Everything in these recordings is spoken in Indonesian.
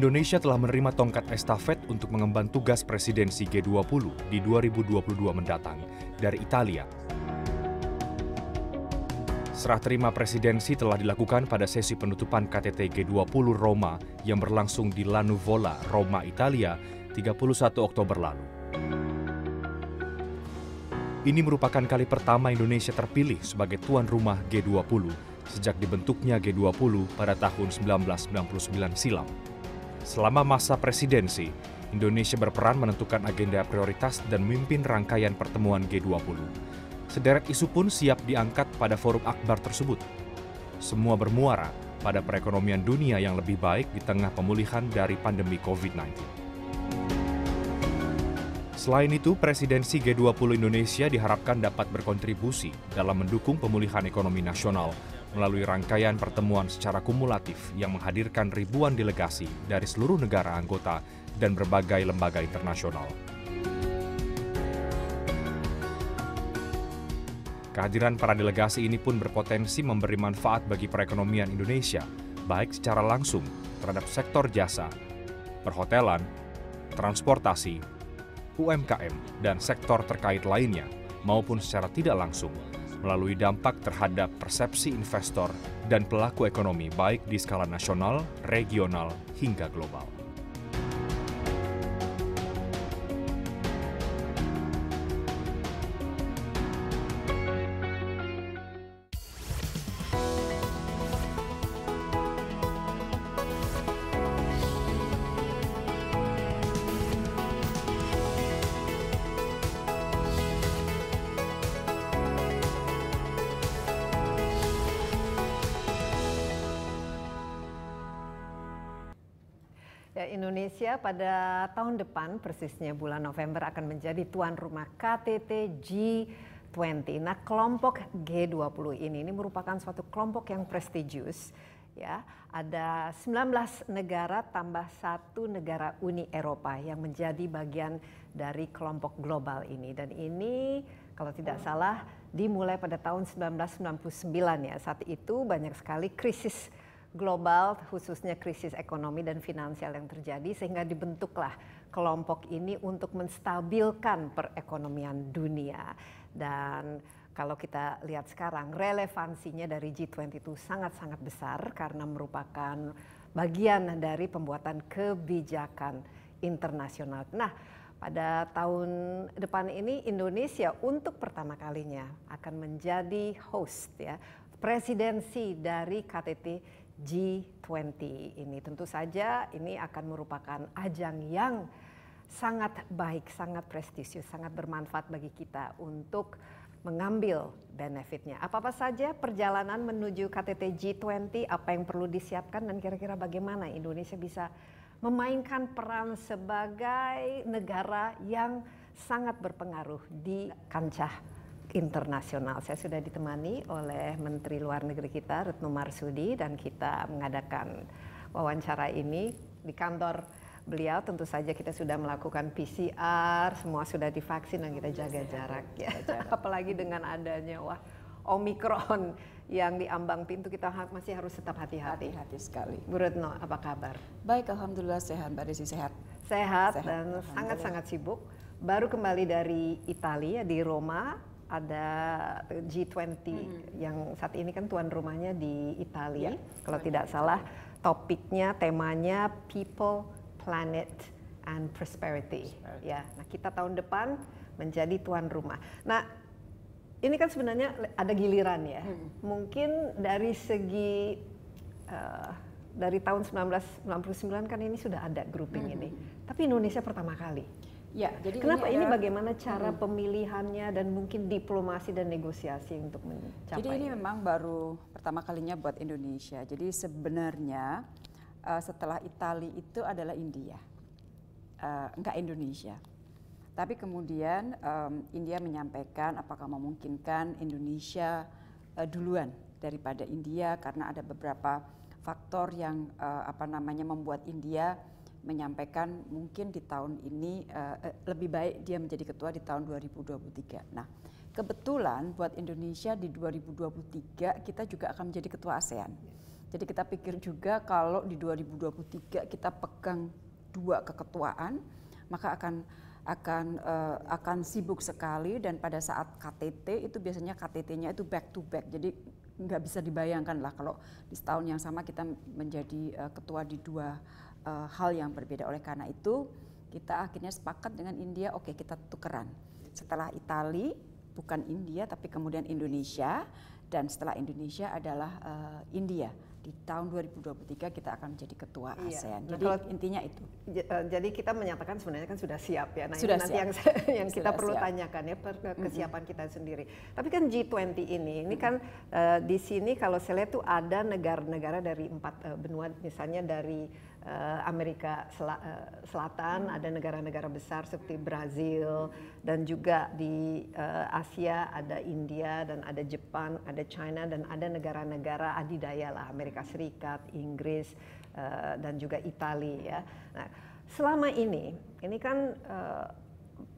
Indonesia telah menerima tongkat estafet untuk mengemban tugas presidensi G20 di 2022 mendatang dari Italia. Serah terima presidensi telah dilakukan pada sesi penutupan KTT G20 Roma yang berlangsung di Lanuvola, Roma, Italia, 31 Oktober lalu. Ini merupakan kali pertama Indonesia terpilih sebagai tuan rumah G20 sejak dibentuknya G20 pada tahun 1999 silam. Selama masa presidensi, Indonesia berperan menentukan agenda prioritas dan memimpin rangkaian pertemuan G20. Sederet isu pun siap diangkat pada forum akbar tersebut. Semua bermuara pada perekonomian dunia yang lebih baik di tengah pemulihan dari pandemi COVID-19. Selain itu, presidensi G20 Indonesia diharapkan dapat berkontribusi dalam mendukung pemulihan ekonomi nasional melalui rangkaian pertemuan secara kumulatif yang menghadirkan ribuan delegasi dari seluruh negara anggota dan berbagai lembaga internasional. Kehadiran para delegasi ini pun berpotensi memberi manfaat bagi perekonomian Indonesia, baik secara langsung terhadap sektor jasa, perhotelan, transportasi, UMKM, dan sektor terkait lainnya, maupun secara tidak langsung melalui dampak terhadap persepsi investor dan pelaku ekonomi baik di skala nasional, regional, hingga global. pada tahun depan persisnya bulan November akan menjadi tuan rumah KTT G20. Nah, kelompok G20 ini ini merupakan suatu kelompok yang prestigius ya. Ada 19 negara tambah satu negara Uni Eropa yang menjadi bagian dari kelompok global ini dan ini kalau tidak salah dimulai pada tahun 1999 ya. Saat itu banyak sekali krisis global khususnya krisis ekonomi dan finansial yang terjadi sehingga dibentuklah kelompok ini untuk menstabilkan perekonomian dunia dan kalau kita lihat sekarang relevansinya dari G20 itu sangat-sangat besar karena merupakan bagian dari pembuatan kebijakan internasional. Nah, pada tahun depan ini Indonesia untuk pertama kalinya akan menjadi host ya presidensi dari KTT G20 ini. Tentu saja ini akan merupakan ajang yang sangat baik, sangat prestisius, sangat bermanfaat bagi kita untuk mengambil benefitnya. Apa-apa saja perjalanan menuju KTT G20, apa yang perlu disiapkan dan kira-kira bagaimana Indonesia bisa memainkan peran sebagai negara yang sangat berpengaruh di kancah internasional. Saya sudah ditemani oleh Menteri Luar Negeri kita Retno Marsudi dan kita mengadakan wawancara ini di kantor beliau tentu saja kita sudah melakukan PCR, semua sudah divaksin dan kita jaga jarak ya. Iya, apalagi dengan adanya wah Omikron yang di ambang pintu kita masih harus tetap hati-hati. Hati-hati sekali. Bu Retno, apa kabar? Baik, alhamdulillah sehat, Mbak Desi sehat. Sehat, sehat dan sangat-sangat sibuk. Baru kembali dari Italia di Roma ada G20 hmm. yang saat ini kan tuan rumahnya di Italia. Ya, yeah, kalau tidak salah topiknya, temanya People, Planet and Prosperity. Prosperity. Ya, nah kita tahun depan menjadi tuan rumah. Nah, ini kan sebenarnya ada giliran ya. Hmm. Mungkin dari segi uh, dari tahun 1999 kan ini sudah ada grouping hmm. ini. Tapi Indonesia pertama kali. Ya, jadi kenapa ini, ini bagaimana cara hmm. pemilihannya dan mungkin diplomasi dan negosiasi untuk mencapai? Jadi ini memang baru pertama kalinya buat Indonesia. Jadi sebenarnya uh, setelah Italia itu adalah India, uh, enggak Indonesia. Tapi kemudian um, India menyampaikan apakah memungkinkan Indonesia uh, duluan daripada India karena ada beberapa faktor yang uh, apa namanya membuat India menyampaikan mungkin di tahun ini uh, lebih baik dia menjadi ketua di tahun 2023. Nah, kebetulan buat Indonesia di 2023 kita juga akan menjadi ketua ASEAN. Jadi kita pikir juga kalau di 2023 kita pegang dua keketuaan, maka akan akan uh, akan sibuk sekali dan pada saat KTT itu biasanya KTT-nya itu back to back. Jadi nggak bisa dibayangkan lah kalau di setahun yang sama kita menjadi uh, ketua di dua uh, hal yang berbeda. Oleh karena itu, kita akhirnya sepakat dengan India, oke okay, kita tukeran. Setelah Itali, bukan India tapi kemudian Indonesia dan setelah Indonesia adalah uh, India. Di tahun 2023 kita akan menjadi ketua iya. ASEAN. Nah, jadi kalau, intinya itu. Eh, jadi kita menyatakan sebenarnya kan sudah siap ya. Nah, sudah ini nanti siap. yang yang kita perlu siap. tanyakan ya per, kesiapan mm -hmm. kita sendiri. Tapi kan G20 ini ini mm -hmm. kan uh, di sini kalau saya lihat tuh ada negara-negara dari empat uh, benua misalnya dari Eh, amerika eh, selatan ada negara negara besar seperti brazil dan juga di eh, asia ada india dan ada jepang ada china dan ada negara negara adidaya lah amerika serikat inggris dan juga Italia. ya nah selama ini ini kan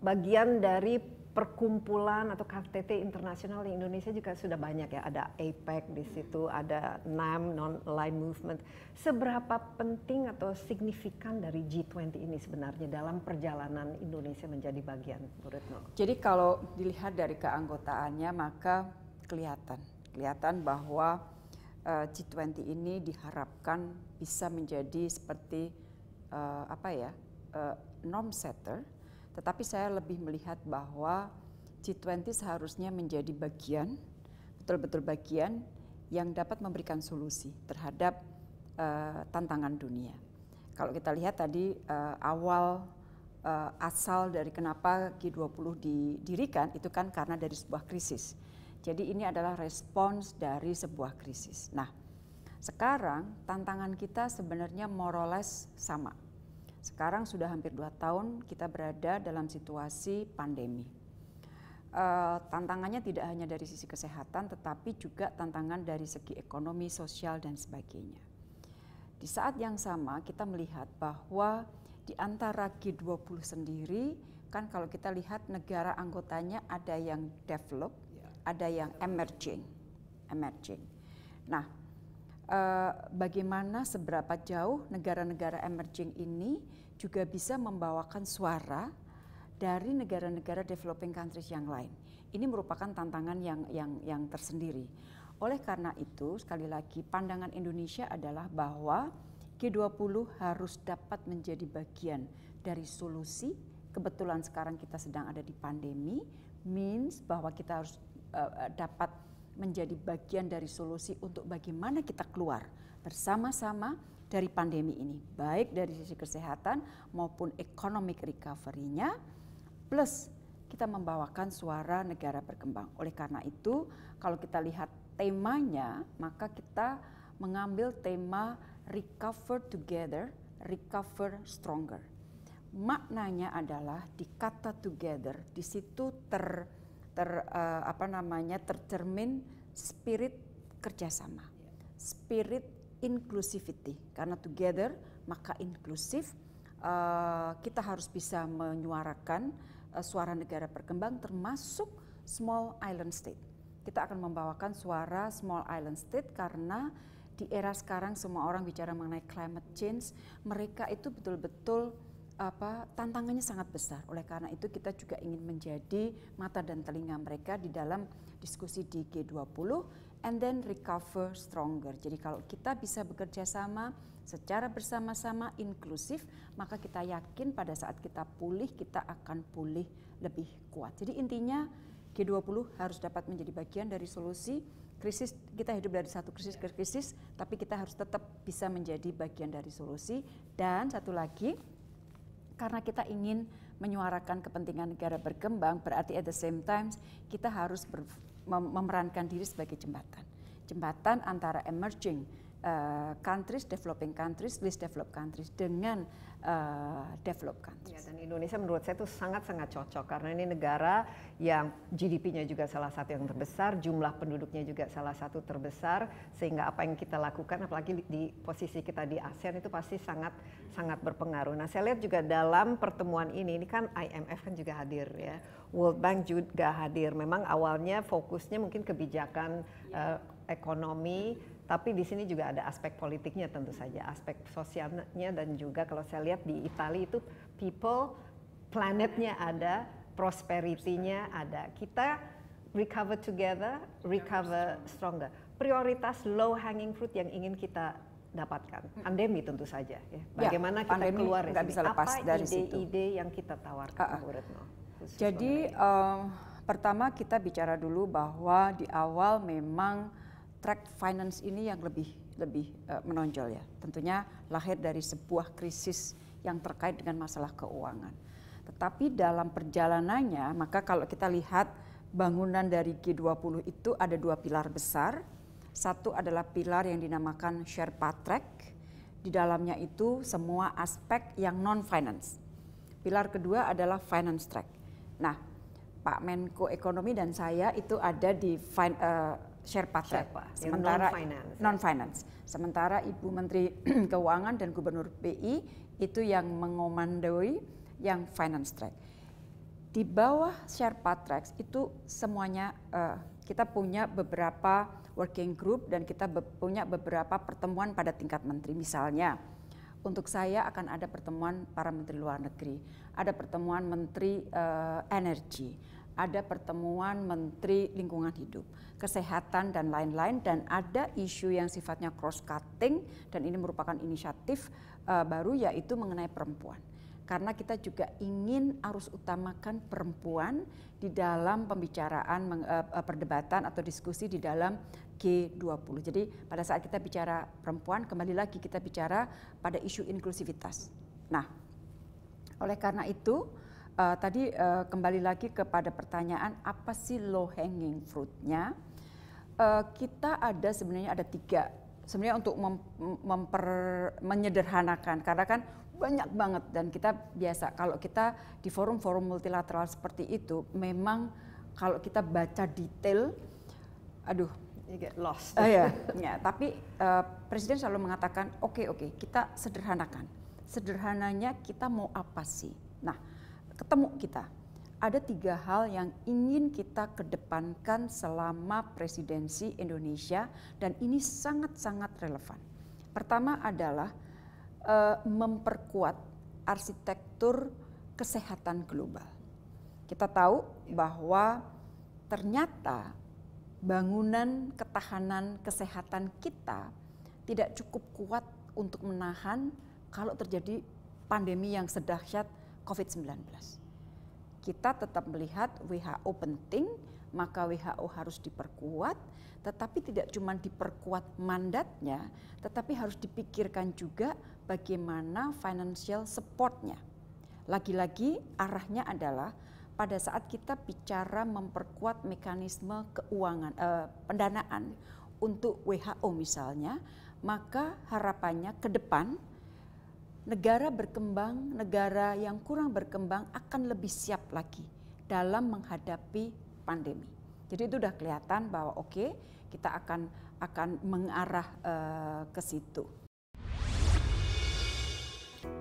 bagian dari perkumpulan atau KTT internasional di Indonesia juga sudah banyak ya ada APEC di situ ada NAM non aligned movement seberapa penting atau signifikan dari G20 ini sebenarnya dalam perjalanan Indonesia menjadi bagian Bu Retno jadi kalau dilihat dari keanggotaannya maka kelihatan kelihatan bahwa eh, G20 ini diharapkan bisa menjadi seperti eh, apa ya eh, norm setter tetapi saya lebih melihat bahwa G20 seharusnya menjadi bagian, betul-betul bagian yang dapat memberikan solusi terhadap uh, tantangan dunia. Kalau kita lihat tadi uh, awal uh, asal dari kenapa G20 didirikan itu kan karena dari sebuah krisis. Jadi ini adalah respons dari sebuah krisis. Nah, sekarang tantangan kita sebenarnya moroles sama sekarang sudah hampir dua tahun kita berada dalam situasi pandemi. E, tantangannya tidak hanya dari sisi kesehatan, tetapi juga tantangan dari segi ekonomi, sosial, dan sebagainya. Di saat yang sama, kita melihat bahwa di antara G20 sendiri, kan kalau kita lihat negara anggotanya ada yang develop, ya. ada yang emerging, emerging. Nah, uh, bagaimana seberapa jauh negara-negara emerging ini juga bisa membawakan suara dari negara-negara developing countries yang lain. Ini merupakan tantangan yang yang yang tersendiri. Oleh karena itu, sekali lagi pandangan Indonesia adalah bahwa G20 harus dapat menjadi bagian dari solusi. Kebetulan sekarang kita sedang ada di pandemi, means bahwa kita harus uh, dapat menjadi bagian dari solusi untuk bagaimana kita keluar bersama-sama dari pandemi ini, baik dari sisi kesehatan maupun economic recovery-nya, plus kita membawakan suara negara berkembang. Oleh karena itu, kalau kita lihat temanya, maka kita mengambil tema recover together, recover stronger. Maknanya adalah di kata together, di situ ter ter uh, apa namanya tercermin spirit kerjasama, spirit inclusivity. Karena together maka inklusif. Uh, kita harus bisa menyuarakan uh, suara negara berkembang termasuk small island state. Kita akan membawakan suara small island state karena di era sekarang semua orang bicara mengenai climate change, mereka itu betul-betul apa tantangannya sangat besar. Oleh karena itu kita juga ingin menjadi mata dan telinga mereka di dalam diskusi di G20 and then recover stronger. Jadi kalau kita bisa bekerja sama secara bersama-sama inklusif, maka kita yakin pada saat kita pulih kita akan pulih lebih kuat. Jadi intinya G20 harus dapat menjadi bagian dari solusi krisis kita hidup dari satu krisis ke krisis, tapi kita harus tetap bisa menjadi bagian dari solusi dan satu lagi karena kita ingin menyuarakan kepentingan negara berkembang, berarti at the same time kita harus ber, mem, memerankan diri sebagai jembatan. Jembatan antara emerging uh, countries, developing countries, least developed countries dengan uh, eh, developed countries. Ya, dan Indonesia menurut saya itu sangat-sangat cocok karena ini negara yang GDP-nya juga salah satu yang terbesar, jumlah penduduknya juga salah satu terbesar, sehingga apa yang kita lakukan, apalagi di posisi kita di ASEAN itu pasti sangat sangat berpengaruh. Nah, saya lihat juga dalam pertemuan ini, ini kan IMF kan juga hadir ya, World Bank juga hadir. Memang awalnya fokusnya mungkin kebijakan uh, ekonomi tapi di sini juga ada aspek politiknya tentu saja aspek sosialnya dan juga kalau saya lihat di Italia itu people planetnya ada prosperitinya ada kita recover together recover stronger prioritas low hanging fruit yang ingin kita dapatkan hmm. pandemi tentu saja ya. ya bagaimana ya, kita keluar dari bisa lepas apa ide-ide yang kita tawarkan uh, uh. Bu Retno jadi uh, pertama kita bicara dulu bahwa di awal memang track finance ini yang lebih lebih uh, menonjol ya. Tentunya lahir dari sebuah krisis yang terkait dengan masalah keuangan. Tetapi dalam perjalanannya, maka kalau kita lihat bangunan dari G20 itu ada dua pilar besar. Satu adalah pilar yang dinamakan Share Path Track. Di dalamnya itu semua aspek yang non finance. Pilar kedua adalah finance track. Nah, Pak Menko Ekonomi dan saya itu ada di fin, uh, Sherpa Sherpa, sementara non-finance. Non-finance. Sementara Ibu Menteri Keuangan dan Gubernur BI itu yang mengomandoi yang finance track. Di bawah Sherpa Tracks itu semuanya uh, kita punya beberapa working group dan kita be punya beberapa pertemuan pada tingkat menteri. Misalnya, untuk saya akan ada pertemuan para menteri luar negeri, ada pertemuan menteri uh, energi, ada pertemuan Menteri Lingkungan Hidup, Kesehatan dan lain-lain dan ada isu yang sifatnya cross cutting dan ini merupakan inisiatif uh, baru yaitu mengenai perempuan. Karena kita juga ingin harus utamakan perempuan di dalam pembicaraan uh, perdebatan atau diskusi di dalam G20. Jadi pada saat kita bicara perempuan kembali lagi kita bicara pada isu inklusivitas. Nah, oleh karena itu uh, tadi uh, kembali lagi kepada pertanyaan apa sih low hanging fruitnya? Uh, kita ada sebenarnya ada tiga sebenarnya untuk mem, memper menyederhanakan karena kan banyak banget dan kita biasa kalau kita di forum-forum multilateral seperti itu memang kalau kita baca detail aduh you get lost. Uh, ya, ya, tapi uh, presiden selalu mengatakan oke okay, oke okay, kita sederhanakan. Sederhananya kita mau apa sih? Nah, ketemu kita. Ada tiga hal yang ingin kita kedepankan selama presidensi Indonesia dan ini sangat-sangat relevan. Pertama adalah uh, memperkuat arsitektur kesehatan global. Kita tahu bahwa ternyata bangunan ketahanan kesehatan kita tidak cukup kuat untuk menahan kalau terjadi pandemi yang sedahsyat COVID-19. Kita tetap melihat WHO penting, maka WHO harus diperkuat, tetapi tidak cuma diperkuat mandatnya, tetapi harus dipikirkan juga bagaimana financial supportnya. Lagi-lagi arahnya adalah pada saat kita bicara memperkuat mekanisme keuangan eh, pendanaan untuk WHO misalnya, maka harapannya ke depan negara berkembang, negara yang kurang berkembang akan lebih siap lagi dalam menghadapi pandemi. Jadi itu sudah kelihatan bahwa oke, okay, kita akan akan mengarah uh, ke situ.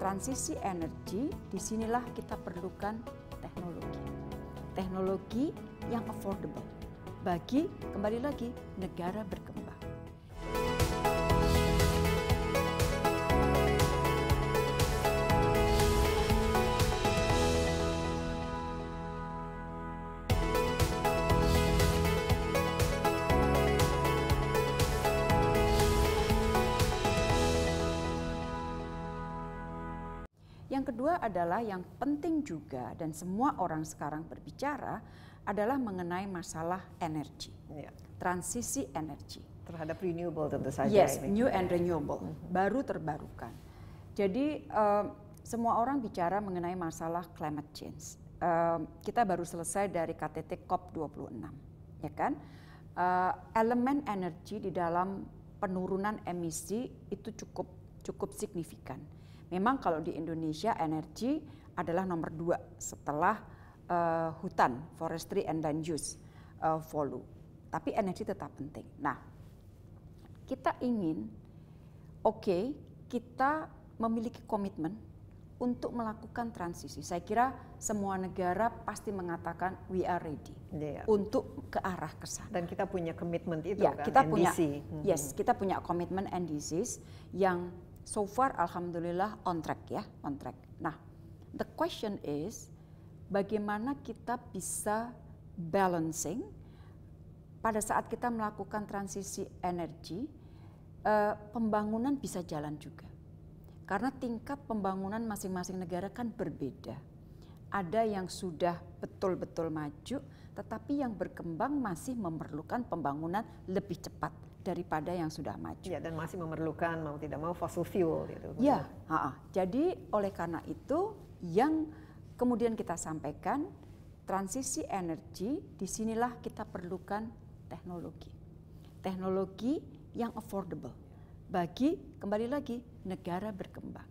Transisi energi disinilah kita perlukan teknologi. Teknologi yang affordable bagi kembali lagi negara berkembang. Yang kedua adalah yang penting juga dan semua orang sekarang berbicara adalah mengenai masalah energi, yeah. transisi energi terhadap renewable tentu saja. Yes, ini. new and renewable, mm baru terbarukan. Jadi uh, semua orang bicara mengenai masalah climate change. Uh, kita baru selesai dari KTT COP 26, ya kan? Uh, elemen energi di dalam penurunan emisi itu cukup cukup signifikan Memang kalau di Indonesia energi adalah nomor dua setelah uh, hutan, forestry and land use, uh, eh, volu. Tapi energi tetap penting. Nah, kita ingin, oke, okay, kita memiliki komitmen untuk melakukan transisi. Saya kira semua negara pasti mengatakan we are ready yeah. untuk ke arah ke sana. Dan kita punya komitmen itu ya, kan, kita NDC. punya, mm -hmm. Yes, mm-hmm. kita punya komitmen NDCs yang so far alhamdulillah on track ya, on track. Nah, the question is bagaimana kita bisa balancing pada saat kita melakukan transisi energi uh, pembangunan bisa jalan juga. Karena tingkat pembangunan masing-masing negara kan berbeda. Ada yang sudah betul-betul maju, tetapi yang berkembang masih memerlukan pembangunan lebih cepat daripada yang sudah maju. Ya, dan masih memerlukan mau tidak mau fossil fuel gitu. Ya, ha -ha. jadi oleh karena itu yang kemudian kita sampaikan transisi energi disinilah kita perlukan teknologi. Teknologi yang affordable bagi kembali lagi negara berkembang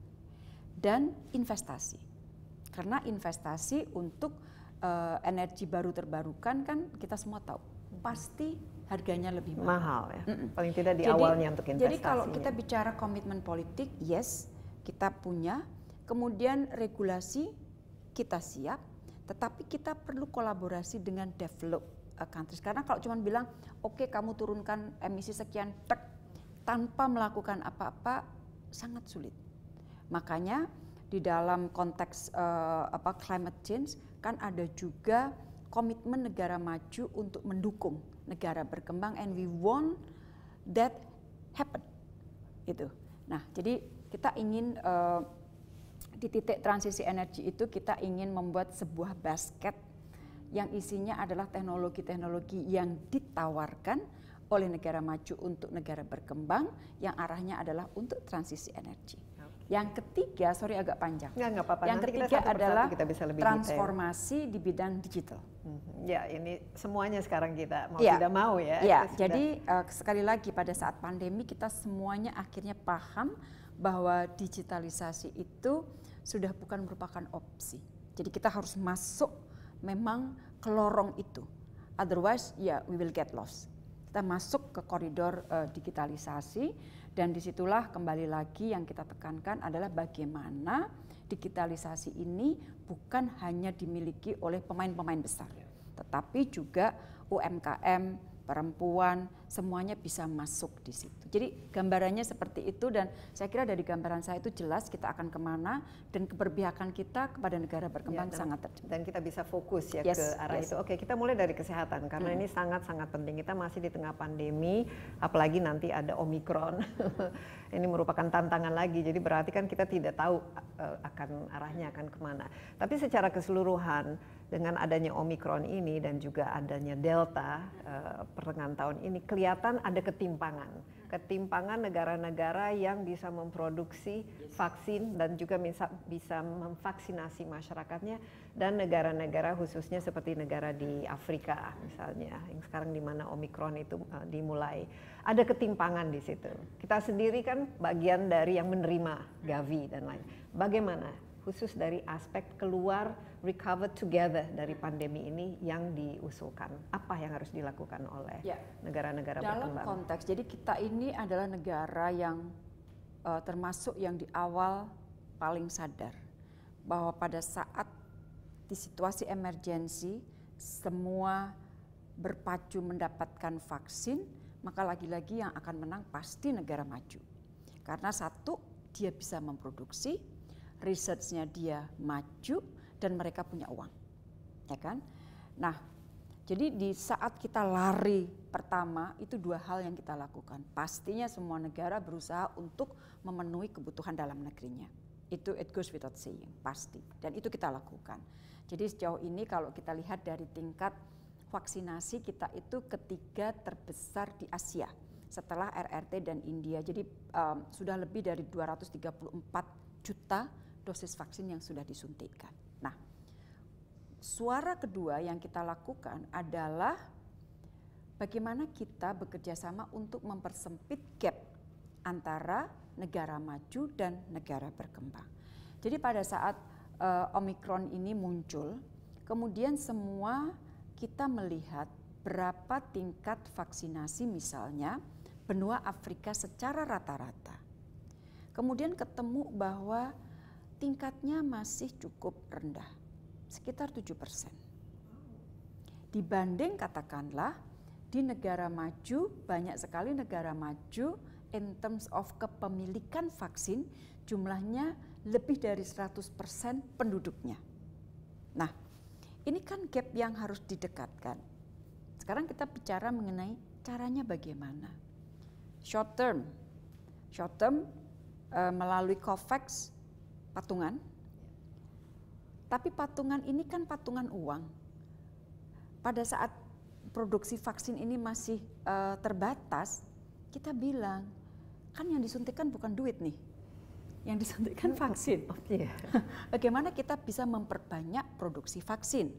dan investasi. Karena investasi untuk uh, energi baru terbarukan kan kita semua tahu pasti harganya lebih mahal. mahal ya. Mm -mm. Paling tidak di jadi, awalnya untuk investasi. Jadi kalau kita ya. bicara komitmen politik, yes, kita punya. Kemudian regulasi kita siap, tetapi kita perlu kolaborasi dengan develop uh, countries. Karena kalau cuma bilang, oke okay, kamu turunkan emisi sekian, tek, tanpa melakukan apa-apa, sangat sulit. Makanya di dalam konteks uh, apa climate change kan ada juga komitmen negara maju untuk mendukung negara berkembang and we want that happen itu nah jadi kita ingin uh, di titik transisi energi itu kita ingin membuat sebuah basket yang isinya adalah teknologi-teknologi yang ditawarkan oleh negara maju untuk negara berkembang yang arahnya adalah untuk transisi energi. Yang ketiga, sorry agak panjang. Nggak, nggak apa-apa. Yang Nanti ketiga kita adalah kita bisa lebih transformasi detail. di bidang digital. Mhm, ya, ini semuanya sekarang kita mau ya. tidak mau ya. Ya, jadi uh, sekali lagi pada saat pandemi kita semuanya akhirnya paham bahwa digitalisasi itu sudah bukan merupakan opsi. Jadi kita harus masuk memang ke lorong itu. Otherwise, ya yeah, we will get lost. Kita masuk ke koridor uh, digitalisasi dan disitulah kembali lagi yang kita tekankan adalah bagaimana digitalisasi ini bukan hanya dimiliki oleh pemain-pemain besar, ya. tetapi juga UMKM, perempuan, semuanya bisa masuk di situ. Jadi gambarannya seperti itu dan saya kira dari gambaran saya itu jelas kita akan kemana dan keberpihakan kita kepada negara berkembang ya, dan, sangat terjadi. Dan kita bisa fokus ya yes, ke arah yes. itu. Oke, kita mulai dari kesehatan karena hmm. ini sangat-sangat penting. Kita masih di tengah pandemi, apalagi nanti ada omikron. ini merupakan tantangan lagi. Jadi berarti kan kita tidak tahu e, akan arahnya akan kemana. Tapi secara keseluruhan dengan adanya omikron ini dan juga adanya delta uh, pertengahan tahun ini kelihatan ada ketimpangan ketimpangan negara-negara yang bisa memproduksi vaksin dan juga bisa memvaksinasi masyarakatnya dan negara-negara khususnya seperti negara di Afrika misalnya yang sekarang di mana Omikron itu e, dimulai. Ada ketimpangan di situ. Kita sendiri kan bagian dari yang menerima Gavi dan lain. Bagaimana khusus dari aspek keluar recover together dari pandemi ini yang diusulkan? Apa yang harus dilakukan oleh ya. negara-negara ya. berkembang? Dalam konteks, jadi kita ini adalah negara yang uh, termasuk yang di awal paling sadar bahwa pada saat di situasi emergensi semua berpacu mendapatkan vaksin, maka lagi-lagi yang akan menang pasti negara maju. Karena satu, dia bisa memproduksi, researchnya dia maju dan mereka punya uang, ya kan? Nah, jadi di saat kita lari pertama itu dua hal yang kita lakukan. Pastinya semua negara berusaha untuk memenuhi kebutuhan dalam negerinya. Itu it goes without saying, pasti. Dan itu kita lakukan. Jadi sejauh ini kalau kita lihat dari tingkat vaksinasi kita itu ketiga terbesar di Asia setelah RRT dan India. Jadi um, sudah lebih dari 234 juta dosis vaksin yang sudah disuntikkan. Nah, suara kedua yang kita lakukan adalah bagaimana kita bekerja sama untuk mempersempit gap antara negara maju dan negara berkembang. Jadi pada saat uh, Omikron ini muncul, kemudian semua kita melihat berapa tingkat vaksinasi misalnya benua Afrika secara rata-rata. Kemudian ketemu bahwa tingkatnya masih cukup rendah, sekitar 7 persen. Dibanding katakanlah di negara maju, banyak sekali negara maju in terms of kepemilikan vaksin jumlahnya lebih dari 100% penduduknya. Nah, ini kan gap yang harus didekatkan. Sekarang kita bicara mengenai caranya bagaimana. Short term, short term eh, melalui COVAX patungan. Tapi patungan ini kan patungan uang. Pada saat produksi vaksin ini masih uh, terbatas, kita bilang kan yang disuntikkan bukan duit nih, yang disuntikkan vaksin. Oh, iya. Bagaimana kita bisa memperbanyak produksi vaksin?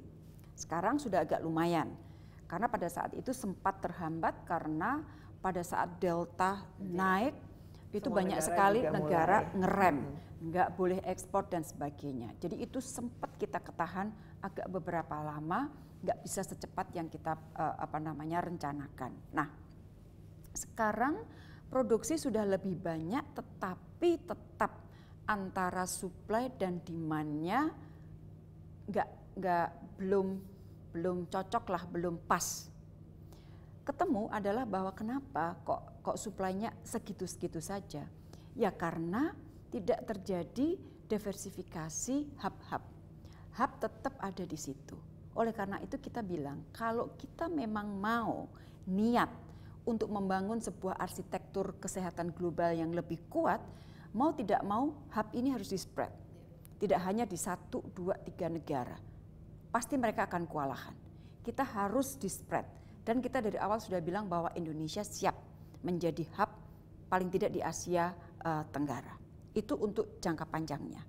Sekarang sudah agak lumayan, karena pada saat itu sempat terhambat karena pada saat delta iya. naik itu Semua banyak sekali negara mulai. ngerem, hmm. nggak boleh ekspor dan sebagainya. Jadi itu sempat kita ketahan agak beberapa lama, nggak bisa secepat yang kita uh, apa namanya rencanakan. Nah, sekarang produksi sudah lebih banyak, tetapi tetap antara supply dan demandnya nggak nggak belum belum cocok lah, belum pas ketemu adalah bahwa kenapa kok kok suplainya segitu-segitu saja? Ya karena tidak terjadi diversifikasi hub-hub. Hub tetap ada di situ. Oleh karena itu kita bilang kalau kita memang mau niat untuk membangun sebuah arsitektur kesehatan global yang lebih kuat, mau tidak mau hub ini harus di spread. Tidak hanya di satu, dua, tiga negara. Pasti mereka akan kewalahan. Kita harus di spread dan kita dari awal sudah bilang bahwa Indonesia siap menjadi hub paling tidak di Asia uh, Tenggara. Itu untuk jangka panjangnya.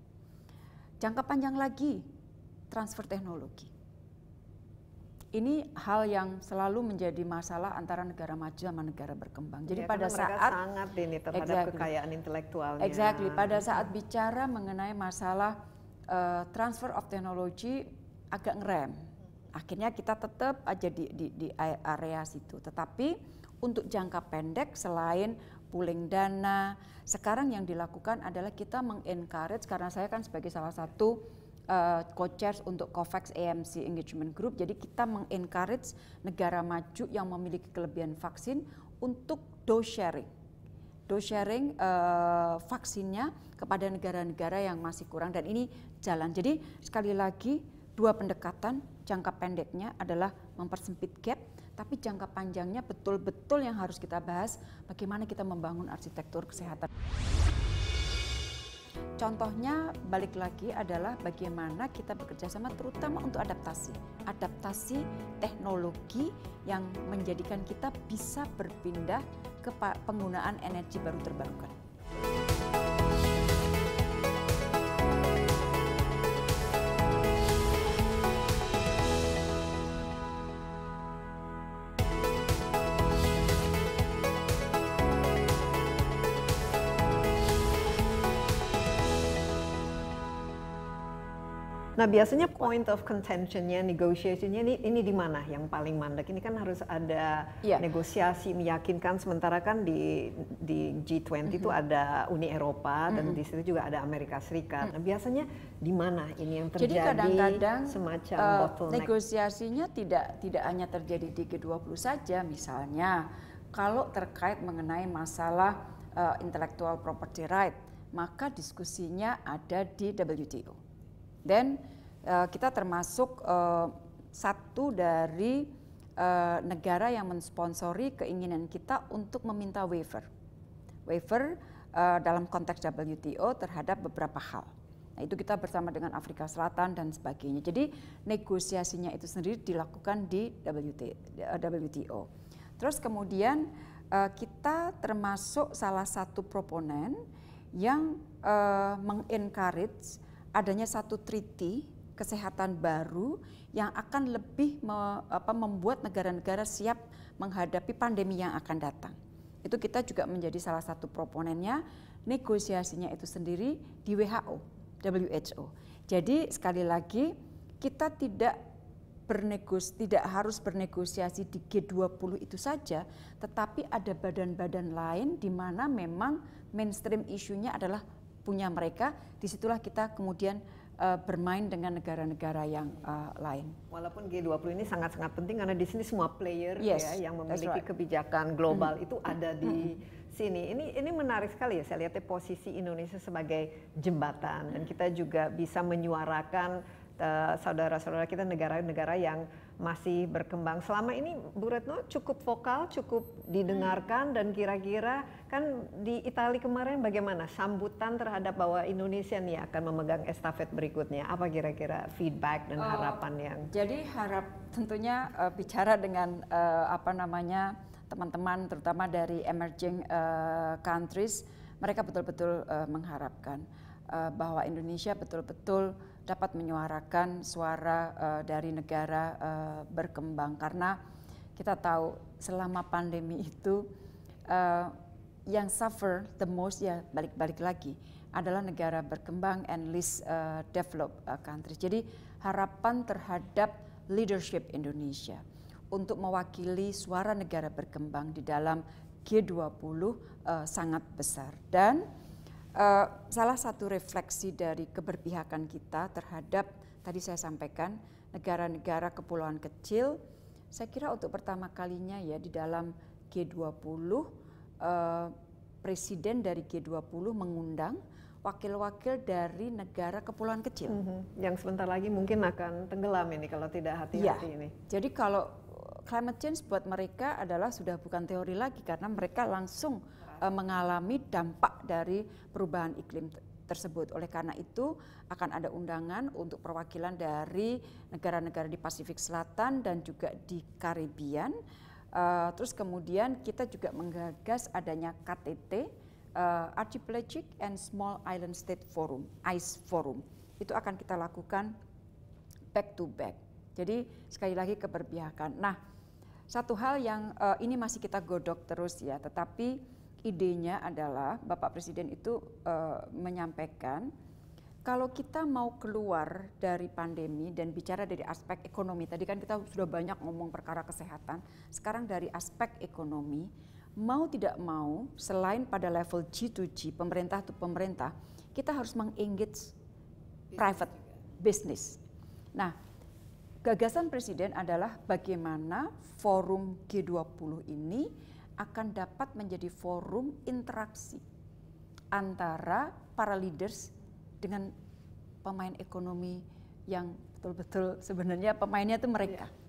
Jangka panjang lagi transfer teknologi. Ini hal yang selalu menjadi masalah antara negara maju sama negara berkembang. Jadi ya, pada saat sangat ini terhadap exactly, kekayaan intelektualnya. Exactly. Pada iya. saat bicara mengenai masalah uh, transfer of technology agak ngerem akhirnya kita tetap aja di, di, di area situ. Tetapi untuk jangka pendek selain pooling dana, sekarang yang dilakukan adalah kita mengencourage karena saya kan sebagai salah satu uh, co-chairs untuk COVAX AMC Engagement Group, jadi kita mengencourage negara maju yang memiliki kelebihan vaksin untuk dose sharing. sharing uh, vaksinnya kepada negara-negara yang masih kurang dan ini jalan. Jadi sekali lagi dua pendekatan jangka pendeknya adalah mempersempit gap, tapi jangka panjangnya betul-betul yang harus kita bahas bagaimana kita membangun arsitektur kesehatan. Contohnya balik lagi adalah bagaimana kita bekerja sama terutama untuk adaptasi. Adaptasi teknologi yang menjadikan kita bisa berpindah ke penggunaan energi baru terbarukan. Nah biasanya point of contentionnya, negotiationnya ini ini di mana yang paling mandek? Ini kan harus ada yeah. negosiasi meyakinkan. Sementara kan di di G20 mm -hmm. itu ada Uni Eropa mm -hmm. dan mhm. di situ juga ada Amerika Serikat. Mhm. Nah biasanya di mana ini yang terjadi? Jadi kadang-kadang semacam uh, bottleneck. Negosiasinya tidak tidak hanya terjadi di G20 saja, misalnya kalau terkait mengenai masalah uh, intellectual property right, maka diskusinya ada di WTO dan uh, kita termasuk uh, satu dari uh, negara yang mensponsori keinginan kita untuk meminta waiver. Waiver uh, dalam konteks WTO terhadap beberapa hal. Nah, itu kita bersama dengan Afrika Selatan dan sebagainya. Jadi negosiasinya itu sendiri dilakukan di WTO. Terus kemudian kita termasuk salah satu proponen yang mengencourage adanya satu treaty kesehatan baru yang akan lebih me, apa, membuat negara-negara siap menghadapi pandemi yang akan datang. Itu kita juga menjadi salah satu proponennya, negosiasinya itu sendiri di WHO, WHO. Jadi sekali lagi kita tidak bernegos tidak harus bernegosiasi di G20 itu saja, tetapi ada badan-badan lain di mana memang mainstream isunya adalah punya mereka, disitulah kita kemudian uh, bermain dengan negara-negara yang uh, lain. Walaupun G20 ini sangat-sangat penting karena di sini semua player ya yes, ya yang memiliki right. kebijakan global mm-hmm. itu ada di mm-hmm. sini. Ini ini menarik sekali ya saya lihatnya posisi Indonesia sebagai jembatan dan kita juga bisa menyuarakan eh, saudara-saudara uh, kita negara-negara yang masih berkembang. Selama ini Bu Retno cukup vokal, cukup didengarkan dan kira-kira kan di Italia kemarin bagaimana sambutan terhadap bahwa Indonesia nih akan memegang estafet berikutnya. Apa kira-kira feedback dan eh, harapan yang? Jadi harap tentunya uh, bicara dengan uh, apa namanya teman-teman terutama dari emerging uh, countries, mereka betul-betul uh, mengharapkan uh, bahwa Indonesia betul-betul dapat menyuarakan suara uh, dari negara uh, berkembang karena kita tahu selama pandemi itu uh, yang suffer the most ya balik-balik lagi adalah negara berkembang and least uh, developed uh, countries. Jadi harapan terhadap leadership Indonesia untuk mewakili suara negara berkembang di dalam G20 uh, sangat besar dan uh, salah satu refleksi dari keberpihakan kita terhadap tadi saya sampaikan negara-negara kepulauan kecil saya kira untuk pertama kalinya ya di dalam G20 uh, eh, presiden dari G20 mengundang wakil-wakil dari negara kepulauan kecil mm -hmm. yang sebentar lagi mungkin akan tenggelam ini kalau tidak hati-hati ya. ini. Jadi kalau climate change buat mereka adalah sudah bukan teori lagi karena mereka langsung Eh, mengalami dampak dari perubahan iklim tersebut. Oleh karena itu akan ada undangan untuk perwakilan dari negara-negara di Pasifik Selatan dan juga di Karibian. Uh, terus kemudian kita juga menggagas adanya KTT uh, eh, Archipelagic and Small Island State Forum (ICE Forum). Itu akan kita lakukan back to back. Jadi sekali lagi keberpihakan. Nah, satu hal yang uh, ini masih kita godok terus ya, tetapi idenya adalah Bapak Presiden itu uh, menyampaikan kalau kita mau keluar dari pandemi dan bicara dari aspek ekonomi, tadi kan kita sudah banyak ngomong perkara kesehatan, sekarang dari aspek ekonomi, mau tidak mau, selain pada level G2G, pemerintah to pemerintah, kita harus mengengage private business. Nah, gagasan Presiden adalah bagaimana forum G20 ini akan dapat menjadi forum interaksi antara para leaders dengan pemain ekonomi yang betul-betul sebenarnya pemainnya itu mereka. Yeah.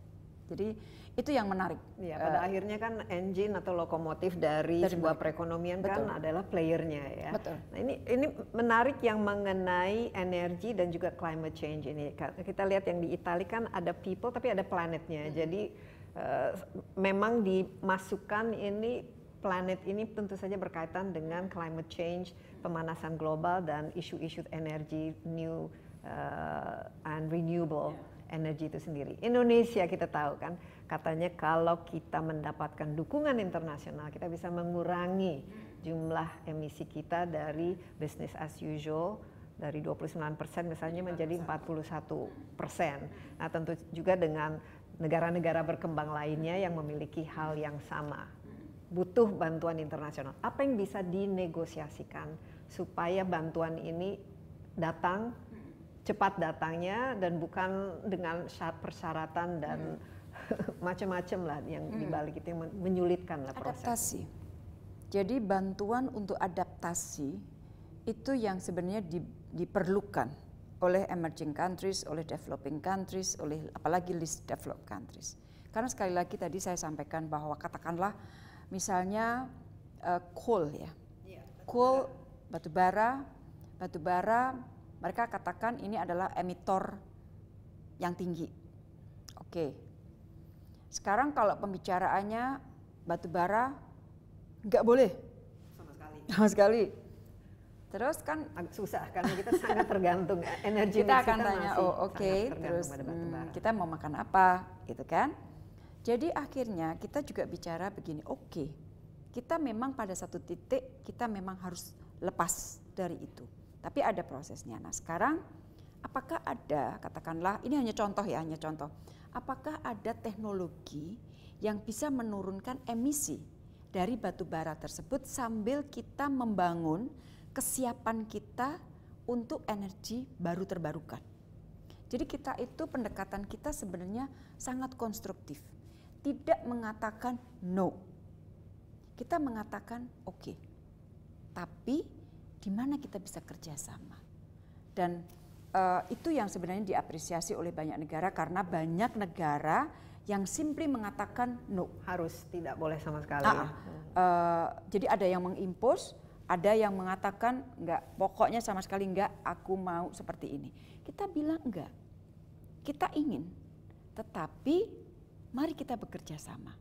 Jadi itu yang menarik. Ya, pada uh, akhirnya kan engine atau lokomotif dari, dari sebuah mereka. perekonomian kan Betul. kan adalah playernya ya. Betul. Nah ini ini menarik yang mengenai energi dan juga climate change ini. Kita lihat yang di Italia kan ada people tapi ada planetnya. Hmm. Jadi Eh, memang dimasukkan ini planet ini tentu saja berkaitan dengan climate change, pemanasan global dan isu-isu energi new uh, and renewable yeah. energy itu sendiri. Indonesia kita tahu kan katanya kalau kita mendapatkan dukungan internasional kita bisa mengurangi jumlah emisi kita dari business as usual dari 29 misalnya iya, menjadi 41 Nah tentu juga dengan negara-negara berkembang lainnya yang memiliki hal yang sama butuh bantuan internasional apa yang bisa dinegosiasikan supaya bantuan ini datang cepat datangnya dan bukan dengan syarat persyaratan dan hmm. macam-macam lah yang hmm. dibalik itu yang menyulitkan lah proses. Adaptasi. Jadi bantuan untuk adaptasi itu yang sebenarnya di, diperlukan oleh emerging countries, oleh developing countries, oleh apalagi list developed countries. Karena sekali lagi tadi saya sampaikan bahwa katakanlah misalnya uh, coal ya, iya, batu bara, batu bara mereka katakan ini adalah emitor yang tinggi. Oke, okay. sekarang kalau pembicaraannya batu bara nggak boleh sama sekali Terus kan Agak susah karena kita sangat tergantung e, energi kita akan kita tanya oh oke okay. terus hmm, kita mau makan apa gitu kan. Jadi akhirnya kita juga bicara begini, oke. Okay, kita memang pada satu titik kita memang harus lepas dari itu. Tapi ada prosesnya. Nah, sekarang apakah ada katakanlah ini hanya contoh ya, hanya contoh. Apakah ada teknologi yang bisa menurunkan emisi dari batu bara tersebut sambil kita membangun kesiapan kita untuk energi baru terbarukan. Jadi kita itu pendekatan kita sebenarnya sangat konstruktif. Tidak mengatakan no. Kita mengatakan oke. Okay. Tapi di mana kita bisa kerjasama? Dan uh, itu yang sebenarnya diapresiasi oleh banyak negara karena banyak negara yang simply mengatakan no. Harus tidak boleh sama sekali. uh, jadi ada yang mengimpos. Ada yang mengatakan enggak, pokoknya sama sekali enggak, aku mau seperti ini. Kita bilang enggak, kita ingin, tetapi mari kita bekerja sama.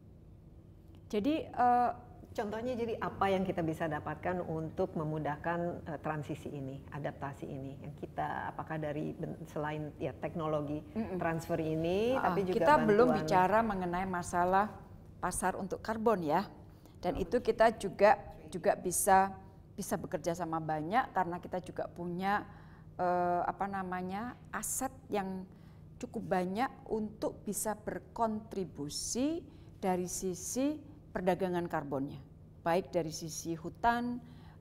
Jadi uh, contohnya jadi apa yang kita bisa dapatkan untuk memudahkan uh, transisi ini, adaptasi ini, yang kita apakah dari selain ya teknologi mm -mm. transfer ini, uh, tapi juga kita bantuan... belum bicara mengenai masalah pasar untuk karbon ya, dan itu kita juga juga bisa bisa bekerja sama banyak karena kita juga punya eh, apa namanya aset yang cukup banyak untuk bisa berkontribusi dari sisi perdagangan karbonnya, baik dari sisi hutan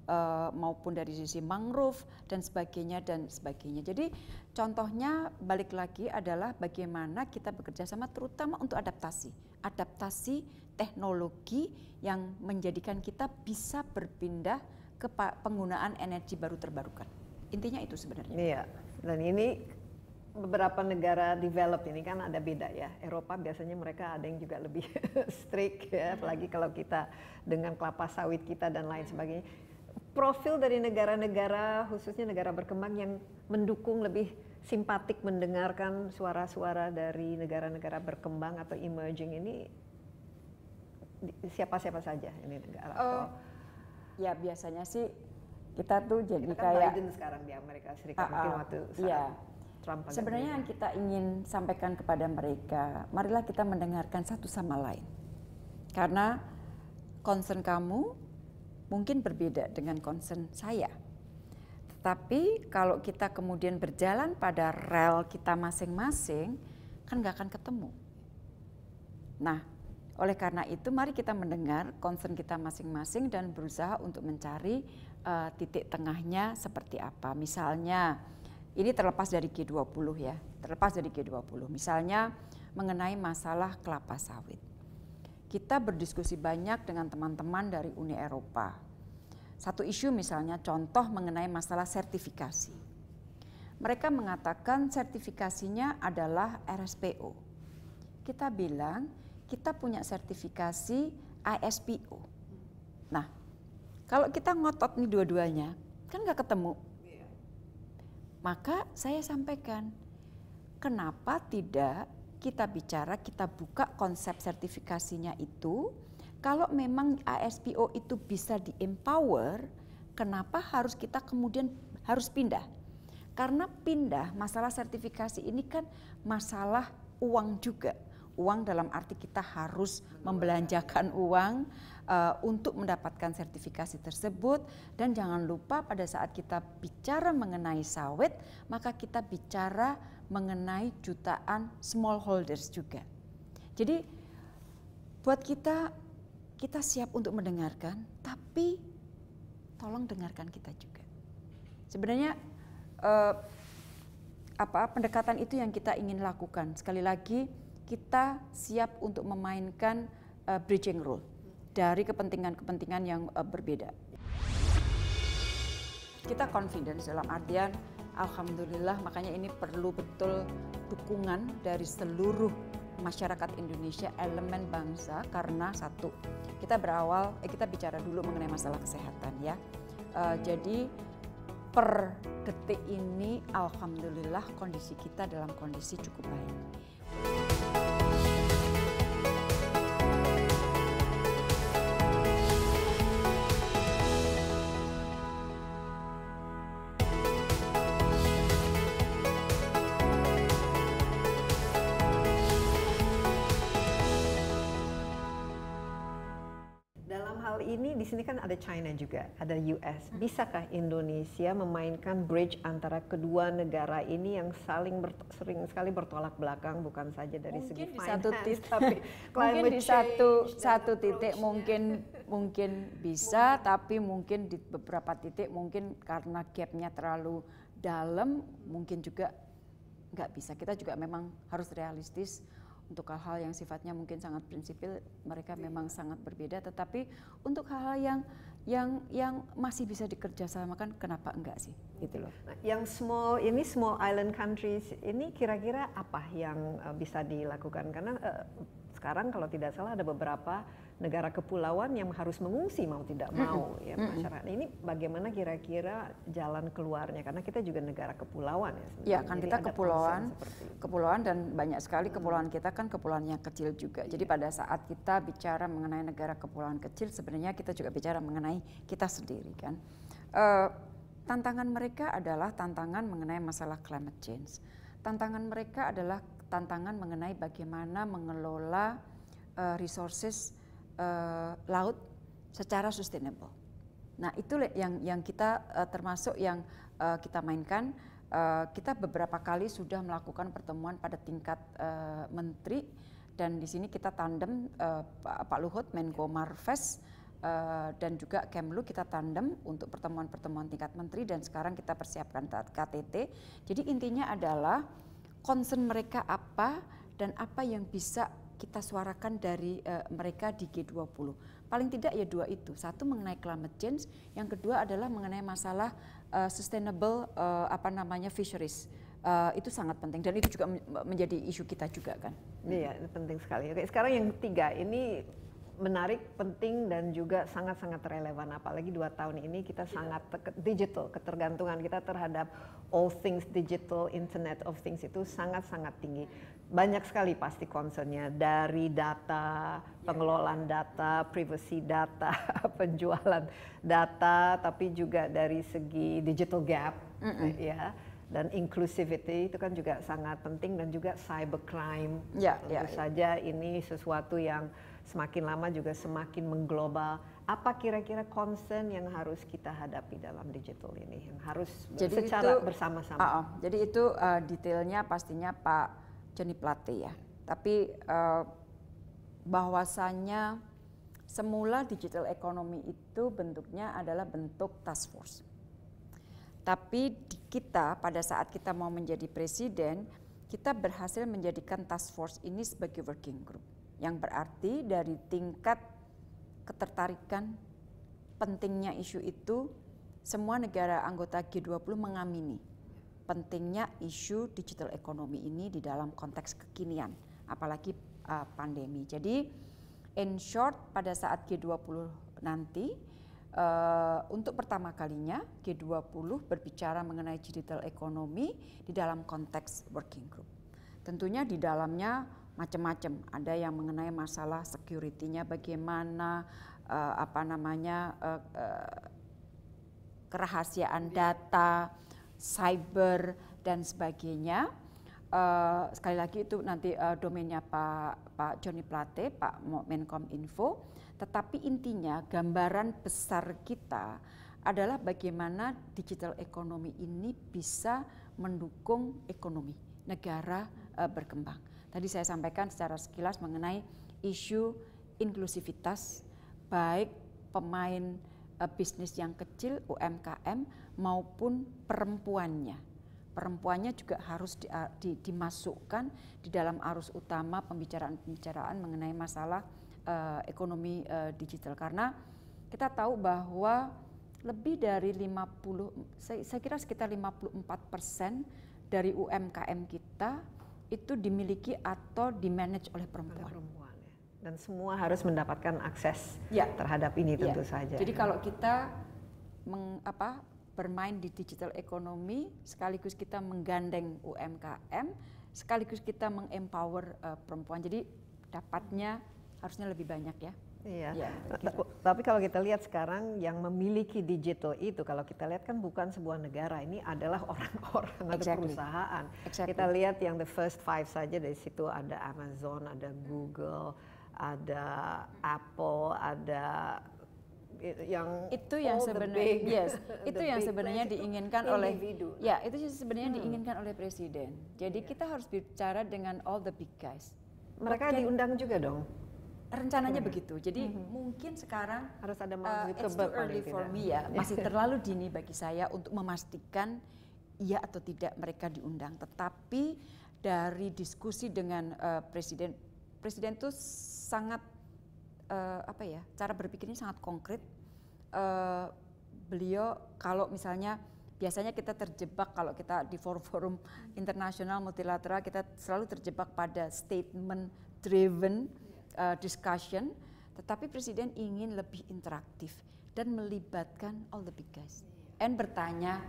eh, maupun dari sisi mangrove dan sebagainya dan sebagainya. Jadi contohnya balik lagi adalah bagaimana kita bekerja sama terutama untuk adaptasi, adaptasi teknologi yang menjadikan kita bisa berpindah ke penggunaan energi baru terbarukan. Intinya itu sebenarnya. Iya. Dan ini beberapa negara develop ini kan ada beda ya. Eropa biasanya mereka ada yang juga lebih strict ya, mm-hmm. apalagi kalau kita dengan kelapa sawit kita dan lain sebagainya. Profil dari negara-negara khususnya negara berkembang yang mendukung lebih simpatik mendengarkan suara-suara dari negara-negara berkembang atau emerging ini siapa-siapa saja ini negara uh, atau oh, ya biasanya sih kita tuh jadi kita kan kayak sekarang di Amerika Serikat uh, mungkin ah, waktu saat iya. Trump sebenarnya yang kita ingin sampaikan kepada mereka marilah kita mendengarkan satu sama lain karena concern kamu mungkin berbeda dengan concern saya tetapi kalau kita kemudian berjalan pada rel kita masing-masing kan nggak akan ketemu nah oleh karena itu, mari kita mendengar concern kita masing-masing dan berusaha untuk mencari uh, titik tengahnya seperti apa. Misalnya, ini terlepas dari G20 ya, terlepas dari G20. Misalnya mengenai masalah kelapa sawit. Kita berdiskusi banyak dengan teman-teman dari Uni Eropa. Satu isu misalnya contoh mengenai masalah sertifikasi. Mereka mengatakan sertifikasinya adalah RSPO. Kita bilang kita punya sertifikasi ISPO. Nah, kalau kita ngotot nih dua-duanya, kan nggak ketemu. Iya. Maka saya sampaikan, kenapa tidak kita bicara, kita buka konsep sertifikasinya itu, kalau memang ASPO itu bisa di empower, kenapa harus kita kemudian harus pindah? Karena pindah masalah sertifikasi ini kan masalah uang juga uang dalam arti kita harus membelanjakan uang uh, untuk mendapatkan sertifikasi tersebut dan jangan lupa pada saat kita bicara mengenai sawit maka kita bicara mengenai jutaan smallholders juga. Jadi buat kita kita siap untuk mendengarkan tapi tolong dengarkan kita juga. Sebenarnya uh, apa pendekatan itu yang kita ingin lakukan. Sekali lagi kita siap untuk memainkan uh, bridging role dari kepentingan-kepentingan yang uh, berbeda. Kita confidence dalam artian alhamdulillah makanya ini perlu betul dukungan dari seluruh masyarakat Indonesia elemen bangsa karena satu kita berawal eh, kita bicara dulu mengenai masalah kesehatan ya uh, jadi per detik ini alhamdulillah kondisi kita dalam kondisi cukup baik ada china juga ada us hmm. bisakah indonesia memainkan bridge antara kedua negara ini yang saling sering sekali bertolak belakang bukan saja dari mungkin segi di finance satu titik, tapi mungkin di satu satu titik mungkin mungkin bisa tapi mungkin di beberapa titik mungkin karena gapnya terlalu dalam mungkin juga nggak bisa kita juga memang harus realistis untuk hal-hal yang sifatnya mungkin sangat prinsipil mereka iya. memang sangat berbeda tetapi untuk hal-hal yang yang yang masih bisa dikerjasamakan kenapa enggak sih gitu loh nah, yang small ini small island countries ini kira-kira apa yang eh, bisa dilakukan karena uh, sekarang kalau tidak salah ada beberapa negara kepulauan yang harus mengungsi mau tidak mau ya masyarakat. Ini bagaimana kira-kira jalan keluarnya karena kita juga negara kepulauan ya. Sebenarnya. Ya, kan kita kepulauan, kepulauan dan banyak sekali kepulauan kita kan kepulauan yang kecil juga. Jadi pada saat kita bicara mengenai negara kepulauan kecil sebenarnya kita juga bicara mengenai kita sendiri kan. Uh, tantangan mereka adalah tantangan mengenai masalah climate change. Tantangan mereka adalah tantangan mengenai bagaimana mengelola uh, resources uh, laut secara sustainable. Nah itu yang yang kita uh, termasuk yang uh, kita mainkan. Uh, kita beberapa kali sudah melakukan pertemuan pada tingkat uh, menteri dan di sini kita tandem uh, Pak Luhut Menko ya. Marves uh, dan juga Kemlu kita tandem untuk pertemuan-pertemuan tingkat menteri dan sekarang kita persiapkan KTT. Jadi intinya adalah concern mereka apa dan apa yang bisa kita suarakan dari uh, mereka di G20. Paling tidak ya dua itu. Satu mengenai climate change, yang kedua adalah mengenai masalah uh, sustainable uh, apa namanya fisheries. Uh, itu sangat penting dan itu juga menjadi isu kita juga kan. Hmm. Iya, hmm. penting sekali. Oke, sekarang yang ketiga ini menarik, penting dan juga sangat-sangat relevan. Apalagi dua tahun ini kita yeah. sangat digital, ketergantungan kita terhadap all things digital, internet of things itu sangat-sangat tinggi banyak sekali pasti concernnya dari data iya. pengelolaan data privacy data penjualan data tapi juga dari segi digital gap mm ya dan inclusivity itu kan juga sangat penting dan juga cybercrime ya, tentu ya, ya, saja ini sesuatu yang semakin lama juga semakin mengglobal apa kira-kira concern yang harus kita hadapi dalam digital ini yang harus jadi secara bersama-sama ah, ah. jadi itu eh, detailnya pastinya Pak Joni Plate ya. Tapi uh, bahwasannya semula digital ekonomi itu bentuknya adalah bentuk task force. Tapi kita pada saat kita mau menjadi presiden, kita berhasil menjadikan task force ini sebagai working group. Yang berarti dari tingkat ketertarikan pentingnya isu itu, semua negara anggota G20 mengamini pentingnya isu digital ekonomi ini di dalam konteks kekinian, apalagi uh, pandemi. Jadi, in short, pada saat G20 nanti, uh, untuk pertama kalinya G20 berbicara mengenai digital ekonomi di dalam konteks working group. Tentunya di dalamnya macam-macam. Ada yang mengenai masalah security-nya bagaimana uh, apa namanya uh, uh, kerahasiaan data, cyber dan sebagainya. Uh, sekali lagi itu nanti uh, domainnya Pak Pak Joni Plate, Pak Menkom Info. Tetapi intinya gambaran besar kita adalah bagaimana digital ekonomi ini bisa mendukung ekonomi negara uh, berkembang. Tadi saya sampaikan secara sekilas mengenai isu inklusivitas baik pemain uh, bisnis yang kecil UMKM maupun perempuannya. Perempuannya juga harus di, di, dimasukkan di dalam arus utama pembicaraan-pembicaraan mengenai masalah uh, ekonomi uh, digital karena kita tahu bahwa lebih dari 50 saya, saya kira sekitar 54 persen dari UMKM kita itu dimiliki atau dimanage oleh perempuan. Ya. Dan semua harus mendapatkan akses ya. terhadap ini tentu ya. saja. Jadi ya. kalau kita meng, apa, bermain di digital ekonomi, sekaligus kita menggandeng UMKM, sekaligus kita mengempower uh, perempuan. Jadi dapatnya harusnya lebih banyak ya. Iya. Ya, Tapi kalau kita lihat sekarang yang memiliki digital itu, kalau kita lihat kan bukan sebuah negara, ini adalah orang-orang exactly. atau perusahaan. Exactly. Kita lihat yang the first five saja dari situ ada Amazon, ada Google, ada Apple, ada yang itu yang oh, sebenarnya yes itu yang sebenarnya diinginkan oleh individu. ya itu sebenarnya hmm. diinginkan oleh presiden jadi yeah. kita harus bicara dengan all the big guys mereka diundang juga dong rencananya hmm. begitu jadi hmm. mungkin sekarang harus ada uh, it's too early for me ya masih terlalu dini bagi saya untuk memastikan iya atau tidak mereka diundang tetapi dari diskusi dengan uh, presiden presiden itu sangat uh, apa ya cara berpikirnya sangat konkret. Uh, beliau kalau misalnya biasanya kita terjebak kalau kita di forum-forum hmm. internasional multilateral kita selalu terjebak pada statement driven uh, discussion. Tetapi presiden ingin lebih interaktif dan melibatkan all the big guys and bertanya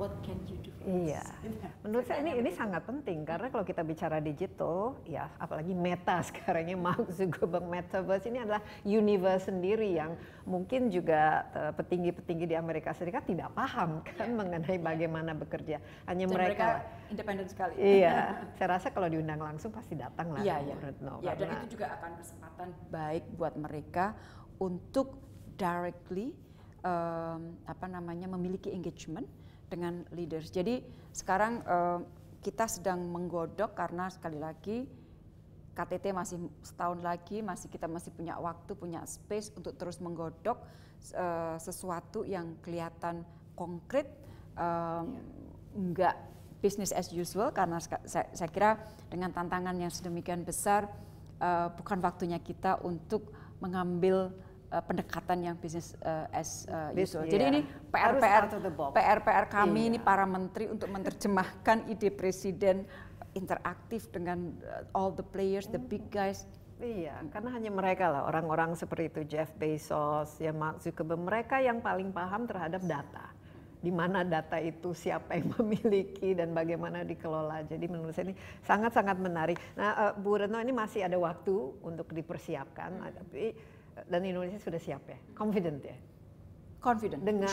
what can you do for iya. iya. Menurut saya ini ini sangat penting karena kalau kita bicara digital, ya apalagi Meta sekarang mau ya, Mark Zuckerberg Metaverse ini adalah universe sendiri yang mungkin juga eh, petinggi-petinggi di Amerika Serikat tidak paham kan yeah. mengenai iya. bagaimana bekerja. Hanya Dan mereka, mereka independen sekali. Iya, saya rasa kalau diundang langsung pasti datang lah. Iya, iya. Ya, dan itu juga akan kesempatan baik buat mereka untuk directly um, apa namanya memiliki engagement dengan leaders. Jadi sekarang uh, kita sedang menggodok karena sekali lagi KTT masih setahun lagi, masih kita masih punya waktu, punya space untuk terus menggodok uh, sesuatu yang kelihatan konkret, uh, eh, enggak business as usual karena saya, saya kira dengan tantangan yang sedemikian besar uh, bukan waktunya kita untuk mengambil uh, pendekatan yang bisnis uh, eh, as uh, usual. Yeah. Jadi iya. ini PR-PR PR-PR kami yeah. ini para menteri untuk menerjemahkan ide presiden interaktif dengan uh, all the players, the big guys. Iya, karena hanya mereka lah orang-orang seperti itu Jeff Bezos, ya Mark Zuckerberg, mereka yang paling paham terhadap data. Di mana data itu siapa yang memiliki dan bagaimana dikelola. Jadi menurut saya ini sangat-sangat menarik. Nah, Bu Reno ini masih ada waktu untuk dipersiapkan. Hmm. Tapi dan Indonesia sudah siap ya confident ya confident dengan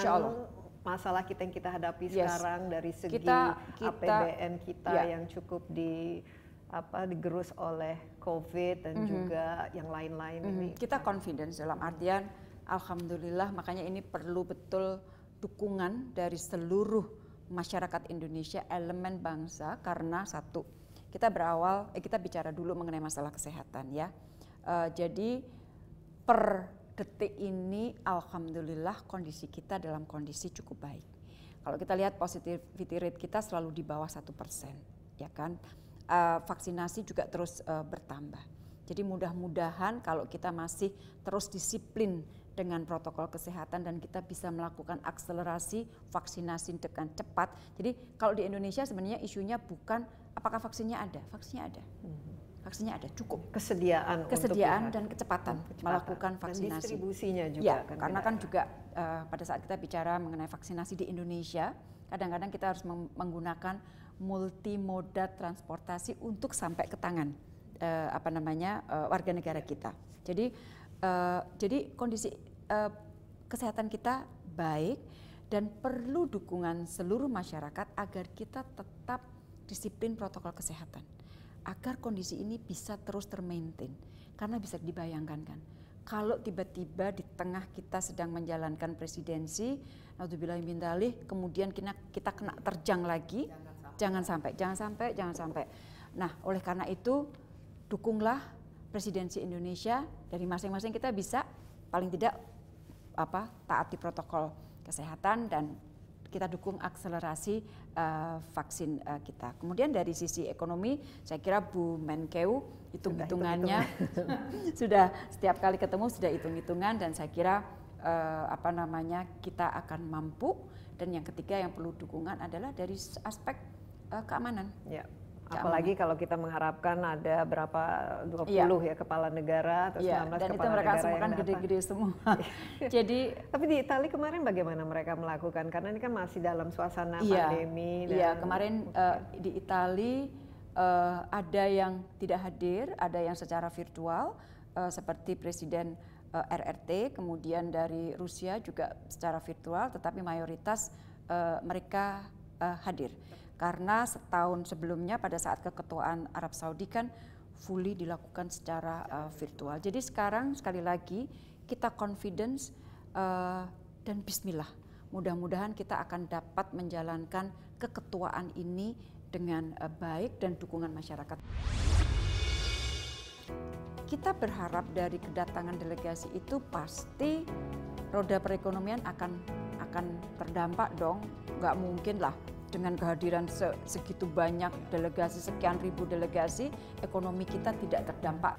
masalah kita yang kita hadapi yes. sekarang dari segi kita, kita, APBN kita ya. yang cukup di apa digerus oleh COVID dan mm -hmm. juga yang lain-lain mm -hmm. ini kita confident dalam artian alhamdulillah makanya ini perlu betul dukungan dari seluruh masyarakat Indonesia elemen bangsa karena satu kita berawal eh, kita bicara dulu mengenai masalah kesehatan ya uh, jadi per detik ini alhamdulillah kondisi kita dalam kondisi cukup baik. Kalau kita lihat positivity rate kita selalu di bawah satu persen, ya kan? Eh, vaksinasi juga terus eh, bertambah. Jadi mudah-mudahan kalau kita masih terus disiplin dengan protokol kesehatan dan kita bisa melakukan akselerasi vaksinasi dengan cepat. Jadi kalau di Indonesia sebenarnya isunya bukan apakah vaksinnya ada, vaksinnya ada. Mhm vaksinnya ada cukup. Kesediaan, kesediaan dan kecepatan, kecepatan melakukan vaksinasi. Dan distribusinya juga. Ya, kan karena kan juga uh, pada saat kita bicara mengenai vaksinasi di Indonesia, kadang-kadang kita harus menggunakan multimoda transportasi untuk sampai ke tangan uh, apa namanya uh, warga negara kita. Jadi uh, jadi kondisi uh, kesehatan kita baik dan perlu dukungan seluruh masyarakat agar kita tetap disiplin protokol kesehatan agar kondisi ini bisa terus termaintain. Karena bisa dibayangkan kan, kalau tiba-tiba di tengah kita sedang menjalankan presidensi, naudzubillahimintalih, kemudian kita, kita kena terjang lagi, jangan sampai. jangan sampai, jangan sampai, jangan sampai. Nah, oleh karena itu dukunglah presidensi Indonesia dari masing-masing kita bisa paling tidak apa taati protokol kesehatan dan kita dukung akselerasi uh, vaksin uh, kita. Kemudian dari sisi ekonomi, saya kira Bu Menkeu hitung-hitungannya sudah setiap kali ketemu sudah hitung-hitungan dan saya kira uh, apa namanya kita akan mampu. Dan yang ketiga yang perlu dukungan adalah dari aspek uh, keamanan. Ya apalagi kalau kita mengharapkan ada berapa 20 iya. puluh ya kepala negara atau iya, sembilan 19 kepala itu mereka negara semua kan gede-gede semua. Iya. Jadi tapi di Italia kemarin bagaimana mereka melakukan karena ini kan masih dalam suasana pandemi dan Iya, kemarin uh, di Italia uh, eh, ada yang tidak hadir, ada yang secara virtual uh, seperti presiden uh, RRT, kemudian dari Rusia juga secara virtual tetapi mayoritas uh, mereka uh, hadir. Karena setahun sebelumnya pada saat keketuaan Arab Saudi kan fully dilakukan secara uh, virtual. Jadi sekarang sekali lagi kita confidence uh, dan bismillah. Mudah-mudahan kita akan dapat menjalankan keketuaan ini dengan uh, baik dan dukungan masyarakat. Kita berharap dari kedatangan delegasi itu pasti roda perekonomian akan akan terdampak dong. Gak mungkin lah dengan kehadiran se segitu banyak delegasi, sekian ribu delegasi, ekonomi kita tidak terdampak.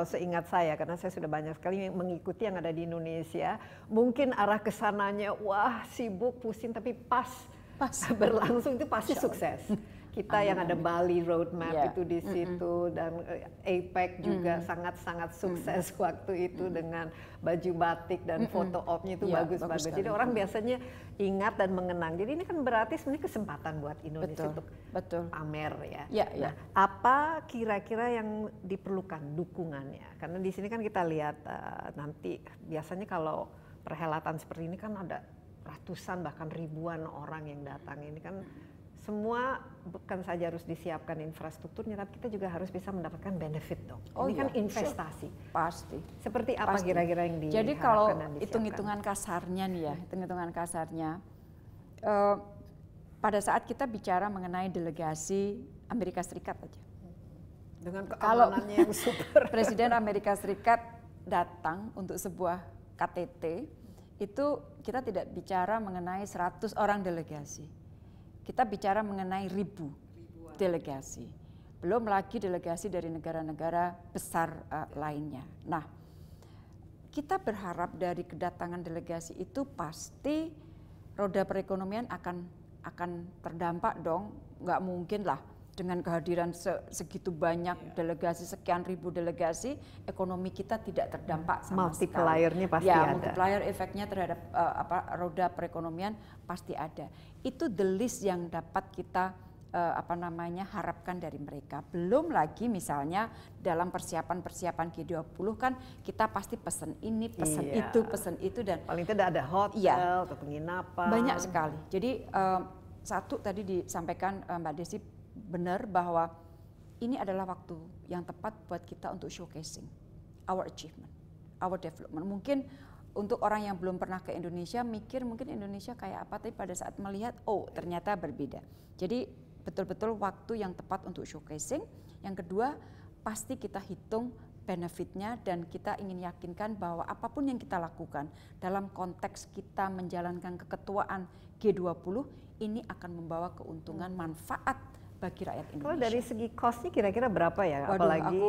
kalau seingat saya karena saya sudah banyak sekali mengikuti yang ada di Indonesia mungkin arah kesananya wah sibuk pusing tapi pas, pas. berlangsung itu pasti sukses kita yang ada Bali roadmap iya. itu di situ dan eh, APEC juga sangat-sangat sukses waktu itu dengan baju batik dan mm -hmm. foto opnya itu iya, bagus-bagus. Jadi orang biasanya ingat dan mengenang. Jadi ini kan berarti sebenarnya kesempatan buat Indonesia untuk pamer ya. Iya, nah, apa kira-kira yang diperlukan dukungannya? Karena di sini kan kita lihat eh, nanti biasanya kalau perhelatan seperti ini kan ada ratusan bahkan ribuan orang yang datang. Ini kan semua bukan saja harus disiapkan infrastrukturnya, tapi kita juga harus bisa mendapatkan benefit dong. Oh Ini kan iya, kan investasi. Sure. Pasti. Seperti apa kira-kira yang diharapkan Jadi kalau hitung-hitungan kasarnya nih ya, hitung-hitungan kasarnya, uh, pada saat kita bicara mengenai delegasi Amerika Serikat aja. Dengan keamanannya kalau yang super. Presiden Amerika Serikat datang untuk sebuah KTT, itu kita tidak bicara mengenai 100 orang delegasi kita bicara mengenai ribu delegasi. Belum lagi delegasi dari negara-negara besar uh, lainnya. Nah, kita berharap dari kedatangan delegasi itu pasti roda perekonomian akan akan terdampak dong. Nggak mungkin lah dengan kehadiran segitu banyak yeah. delegasi sekian ribu delegasi ekonomi kita tidak terdampak sama multiplier sekali. pasti ya, ada multiplier efeknya terhadap uh, apa roda perekonomian pasti ada itu the list yang dapat kita uh, apa namanya harapkan dari mereka belum lagi misalnya dalam persiapan-persiapan G20 kan kita pasti pesan ini pesan yeah. itu pesan itu dan paling tidak ada hotel iya. atau penginapan banyak sekali jadi uh, satu tadi disampaikan Mbak Desi benar bahwa ini adalah waktu yang tepat buat kita untuk showcasing our achievement, our development. Mungkin untuk orang yang belum pernah ke Indonesia mikir mungkin Indonesia kayak apa tapi pada saat melihat oh ternyata berbeda. Jadi betul-betul waktu yang tepat untuk showcasing. Yang kedua, pasti kita hitung benefitnya dan kita ingin yakinkan bahwa apapun yang kita lakukan dalam konteks kita menjalankan keketuaan G20 ini akan membawa keuntungan manfaat bagi rakyat Indonesia. Kalau dari segi costnya kira-kira berapa ya? Waduh, apalagi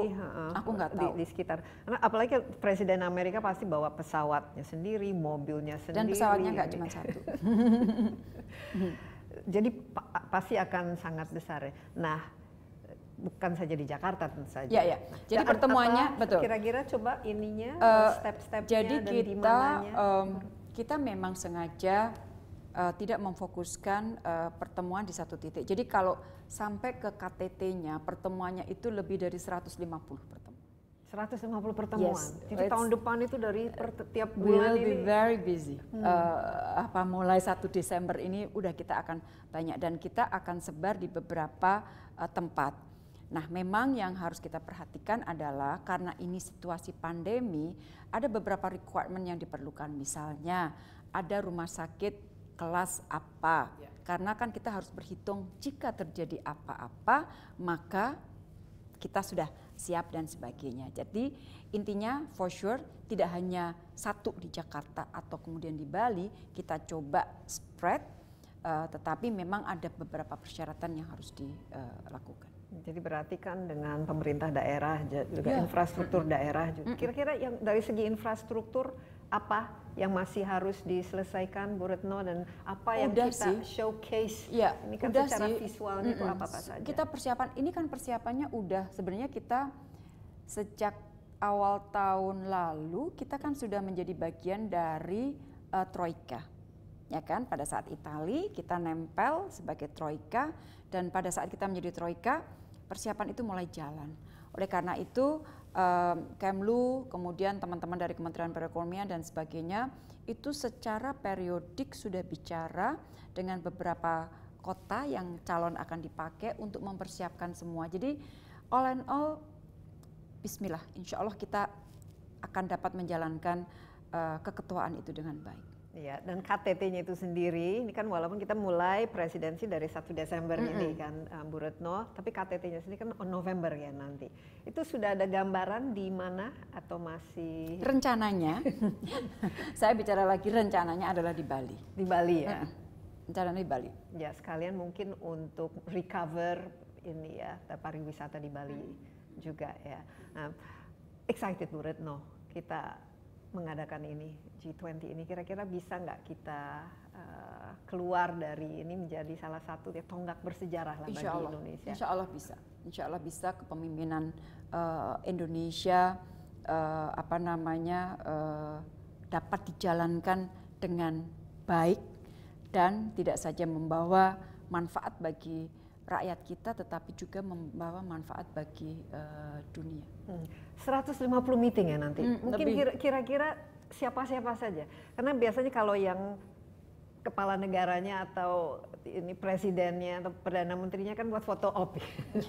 aku uh, tahu di, di sekitar. Apalagi Presiden Amerika pasti bawa pesawatnya sendiri, mobilnya sendiri. Dan pesawatnya nggak cuma satu. Jadi pa pasti akan sangat besar ya. Nah, bukan saja di Jakarta tentu saja. Ya, ya. Nah, jadi pertemuannya betul. Kira-kira coba ininya uh, step-stepnya Jadi dan kita um, kita memang sengaja uh, tidak memfokuskan uh, pertemuan di satu titik. Jadi kalau sampai ke KTT-nya pertemuannya itu lebih dari 150 pertemuan. 150 pertemuan. Yes, Jadi tahun depan itu dari per, eh, tiap bulan we'll ini. be very busy. Hmm. Uh, apa mulai 1 Desember ini udah kita akan banyak dan kita akan sebar di beberapa uh, tempat. Nah, memang yang harus kita perhatikan adalah karena ini situasi pandemi, ada beberapa requirement yang diperlukan. Misalnya, ada rumah sakit kelas apa. Ya. Karena kan kita harus berhitung jika terjadi apa-apa maka kita sudah siap dan sebagainya. Jadi intinya for sure tidak hanya satu di Jakarta atau kemudian di Bali kita coba spread uh, tetapi memang ada beberapa persyaratan yang harus dilakukan. Eh, Jadi berarti kan dengan pemerintah daerah juga yeah. infrastruktur daerah juga. Kira-kira yang dari segi infrastruktur apa yang masih harus diselesaikan Bu Retno dan apa yang udah kita sih. showcase ya, ini kan udah secara sih. visualnya mm -hmm. itu apa apa saja kita persiapan ini kan persiapannya udah sebenarnya kita sejak awal tahun lalu kita kan sudah menjadi bagian dari uh, troika ya kan pada saat Itali kita nempel sebagai troika dan pada saat kita menjadi troika persiapan itu mulai jalan oleh karena itu Kemlu, kemudian teman-teman dari Kementerian Perekonomian dan sebagainya, itu secara periodik sudah bicara dengan beberapa kota yang calon akan dipakai untuk mempersiapkan semua. Jadi all and all, Bismillah, insya Allah kita akan dapat menjalankan uh, keketuaan itu dengan baik iya dan ktt nya itu sendiri ini kan walaupun kita mulai presidensi dari satu desember ini kan eh, bu retno tapi ktt nya sendiri kan november ya nanti itu sudah ada gambaran di mana atau masih rencananya saya bicara lagi rencananya adalah di Bali di Bali ya rencananya di Bali ya sekalian mungkin untuk recover ini ya eh, pariwisata di Bali mm. juga ya nah, excited bu retno kita mengadakan ini G20 ini kira-kira bisa nggak kita eh, keluar dari ini menjadi salah satu ya, tonggak bersejarah lah bagi Indonesia. Insya Allah bisa, Insya Allah bisa kepemimpinan uh, Indonesia uh, apa namanya uh, dapat dijalankan dengan baik dan tidak saja membawa manfaat bagi rakyat kita tetapi juga membawa manfaat bagi uh, dunia. Hmm. 150 meeting ya nanti. Hmm, Mungkin kira-kira siapa-siapa saja. Karena biasanya kalau yang kepala negaranya atau ini presidennya atau perdana menterinya kan buat foto op.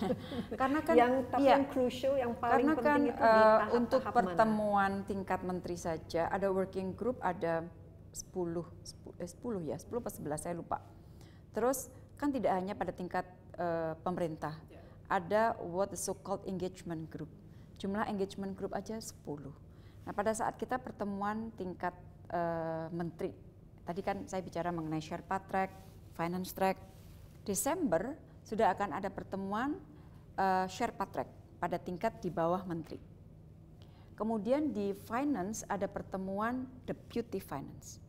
karena kan yang tapi ya, yang crucial yang paling karena penting kan, itu uh, eh, tahap, untuk tahap pertemuan mana? tingkat menteri saja ada working group ada 10 10, eh, 10 ya, 10 atau 11 saya lupa. Terus kan tidak hanya pada tingkat uh, pemerintah. Ya. Ada what the so called engagement group. Jumlah engagement group aja 10. Nah, pada saat kita pertemuan tingkat uh, menteri. Tadi kan saya bicara mengenai share Track, Finance Track. Desember sudah akan ada pertemuan uh, eh, Sherpa Track pada tingkat di bawah menteri. Kemudian di finance ada pertemuan deputy finance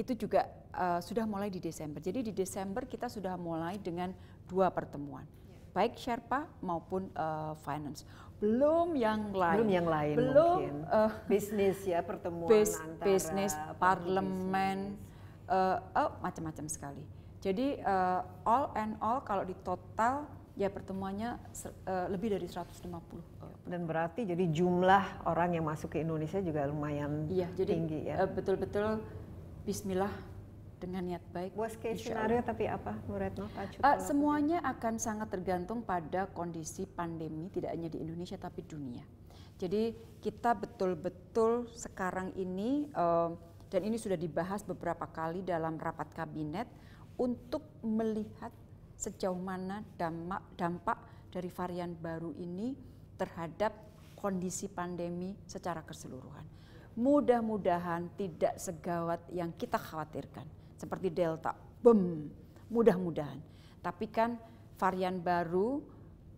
itu juga uh, sudah mulai di Desember. Jadi di Desember kita sudah mulai dengan dua pertemuan, baik Sherpa maupun uh, finance. Belum yang lain. Belum yang lain Belum, mungkin. Uh, bisnis ya pertemuan bis, antara bisnis, parlemen, uh, oh, macam-macam sekali. Jadi uh, all and all kalau di total ya pertemuannya uh, lebih dari 150. Dan berarti jadi jumlah orang yang masuk ke Indonesia juga lumayan ya, jadi, tinggi ya. betul betul-betul Bismillah dengan niat baik. Worst case scenario tapi apa, Bu Retno? uh, semuanya akan sangat tergantung pada kondisi pandemi tidak hanya di Indonesia tapi dunia. Jadi kita betul-betul sekarang ini uh, dan ini sudah dibahas beberapa kali dalam rapat kabinet untuk melihat sejauh mana dampak, dampak dari varian baru ini terhadap kondisi pandemi secara keseluruhan mudah-mudahan tidak segawat yang kita khawatirkan seperti delta bem mudah-mudahan tapi kan varian baru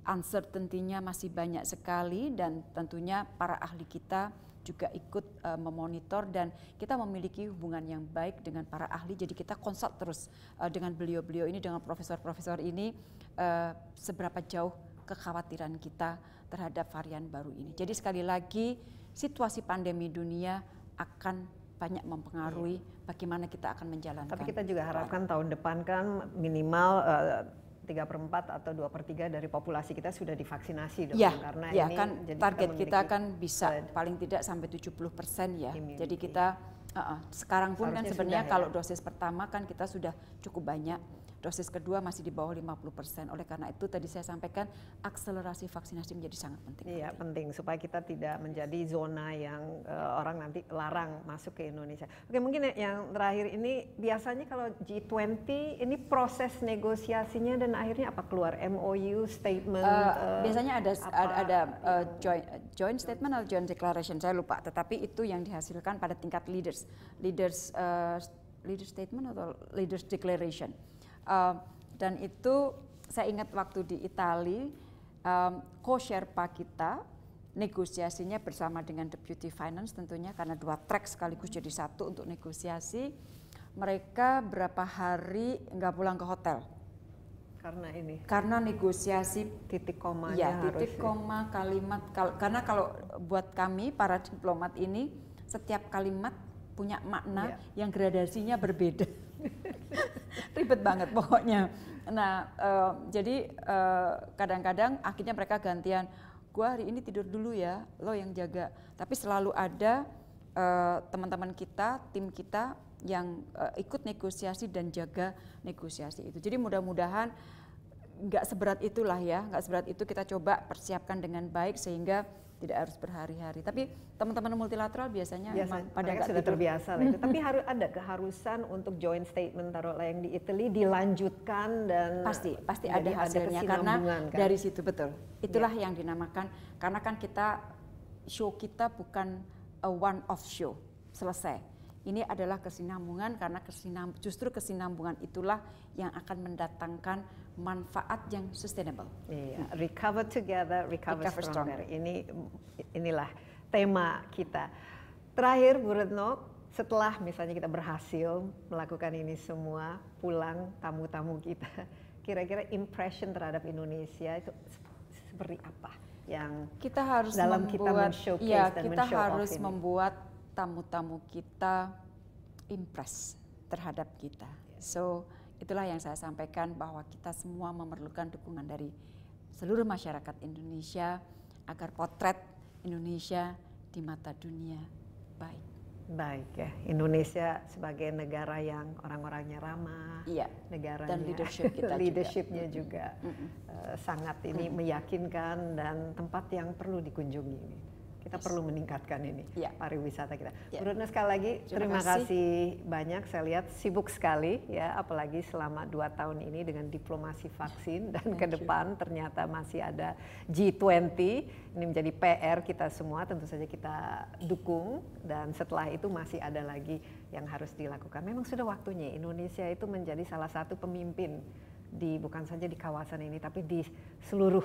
uncertainty-nya masih banyak sekali dan tentunya para ahli kita juga ikut uh, memonitor dan kita memiliki hubungan yang baik dengan para ahli jadi kita konsult terus uh, dengan beliau-beliau ini dengan profesor-profesor ini uh, seberapa jauh kekhawatiran kita terhadap varian baru ini. Jadi sekali lagi situasi pandemi dunia akan banyak mempengaruhi iya. bagaimana kita akan menjalankan. Tapi kita juga harapkan tahun depan kan minimal eh, tiga uh, per empat atau dua per tiga dari populasi kita sudah divaksinasi dong ya, karena ya, ini kan target kita, kita kan bisa eh, paling tidak sampai 70 persen ya. Immunity. Jadi kita uh, uh, sekarang pun Harusnya kan sebenarnya ya. kalau ya? dosis pertama kan kita sudah cukup banyak dosis kedua masih di bawah 50%. Oleh karena itu tadi saya sampaikan akselerasi vaksinasi menjadi sangat penting. Iya, penting, penting supaya kita tidak menjadi zona yang uh, orang nanti larang masuk ke Indonesia. Oke, mungkin ya, yang terakhir ini biasanya kalau G20 ini proses negosiasinya dan akhirnya apa keluar MOU statement uh, uh, biasanya ada apa, ada, ada iya. uh, joint uh, joint statement atau joint declaration saya lupa, tetapi itu yang dihasilkan pada tingkat leaders. Leaders uh, leader statement atau leaders declaration. Um, dan itu saya ingat waktu di Itali, um, co-sherpa kita negosiasinya bersama dengan Deputy Finance tentunya karena dua track sekaligus jadi satu untuk negosiasi. Mereka berapa hari nggak pulang ke hotel. Karena ini? Karena negosiasi titik koma. Ya, titik koma, kalimat. Kal karena kalau buat kami para diplomat ini setiap kalimat punya makna ya. yang gradasinya berbeda Ribet banget pokoknya. Nah, uh, jadi eh, kadang-kadang uh, akhirnya mereka gantian. gua hari ini tidur dulu ya, lo yang jaga. Tapi selalu ada uh, teman-teman kita, tim kita yang uh, ikut negosiasi dan jaga negosiasi itu. Jadi mudah-mudahan nggak seberat itulah ya, nggak seberat itu kita coba persiapkan dengan baik sehingga tidak harus berhari-hari. Tapi teman-teman multilateral biasanya memang pada mereka sudah terbiasa lah itu. Tapi harus ada keharusan untuk joint statement taruhlah yang di Italy dilanjutkan dan pasti pasti ada hasilnya ada karena kan? dari situ betul. Itulah ya. yang dinamakan karena kan kita show kita bukan a one off show selesai. Ini adalah kesinambungan karena kesinam, justru kesinambungan itulah yang akan mendatangkan manfaat yang sustainable. Iya, recover together, recover, recover stronger. stronger. Ini inilah tema kita. Terakhir Bu Retno, setelah misalnya kita berhasil melakukan ini semua, pulang tamu-tamu kita, kira-kira impression terhadap Indonesia itu seperti apa? Yang kita harus dalam membuat, kita ya, dan kita harus membuat tamu-tamu kita impress terhadap kita. So itulah yang saya sampaikan bahwa kita semua memerlukan dukungan dari seluruh masyarakat Indonesia agar potret Indonesia di mata dunia baik. Baik ya, Indonesia sebagai negara yang orang-orangnya ramah, iya. negara dan leadership kita leadershipnya juga, juga mm -mm. Uh, eh, sangat ini mm -mm. meyakinkan dan tempat yang perlu dikunjungi. ini kita yes. perlu meningkatkan ini yeah. pariwisata kita. Yeah. Bu sekali lagi terima, terima kasih. kasih banyak. Saya lihat sibuk sekali ya, apalagi selama dua tahun ini dengan diplomasi vaksin dan ke depan ternyata masih ada G20. Ini menjadi PR kita semua. Tentu saja kita dukung dan setelah itu masih ada lagi yang harus dilakukan. Memang sudah waktunya Indonesia itu menjadi salah satu pemimpin di bukan saja di kawasan ini tapi di seluruh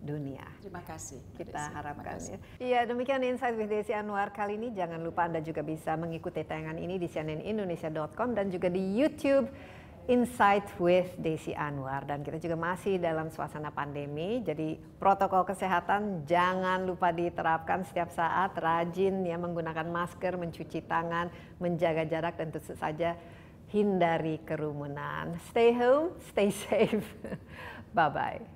dunia. Terima kasih. Kita Desi. harapkan kasih. ya. Iya demikian Insight with Desi Anwar kali ini. Jangan lupa Anda juga bisa mengikuti tayangan ini di cnnindonesia.com dan juga di YouTube Insight with Desi Anwar. Dan kita juga masih dalam suasana pandemi. Jadi protokol kesehatan jangan lupa diterapkan setiap saat. Rajin ya menggunakan masker, mencuci tangan, menjaga jarak dan tentu saja hindari kerumunan. Stay home, stay safe. Bye-bye.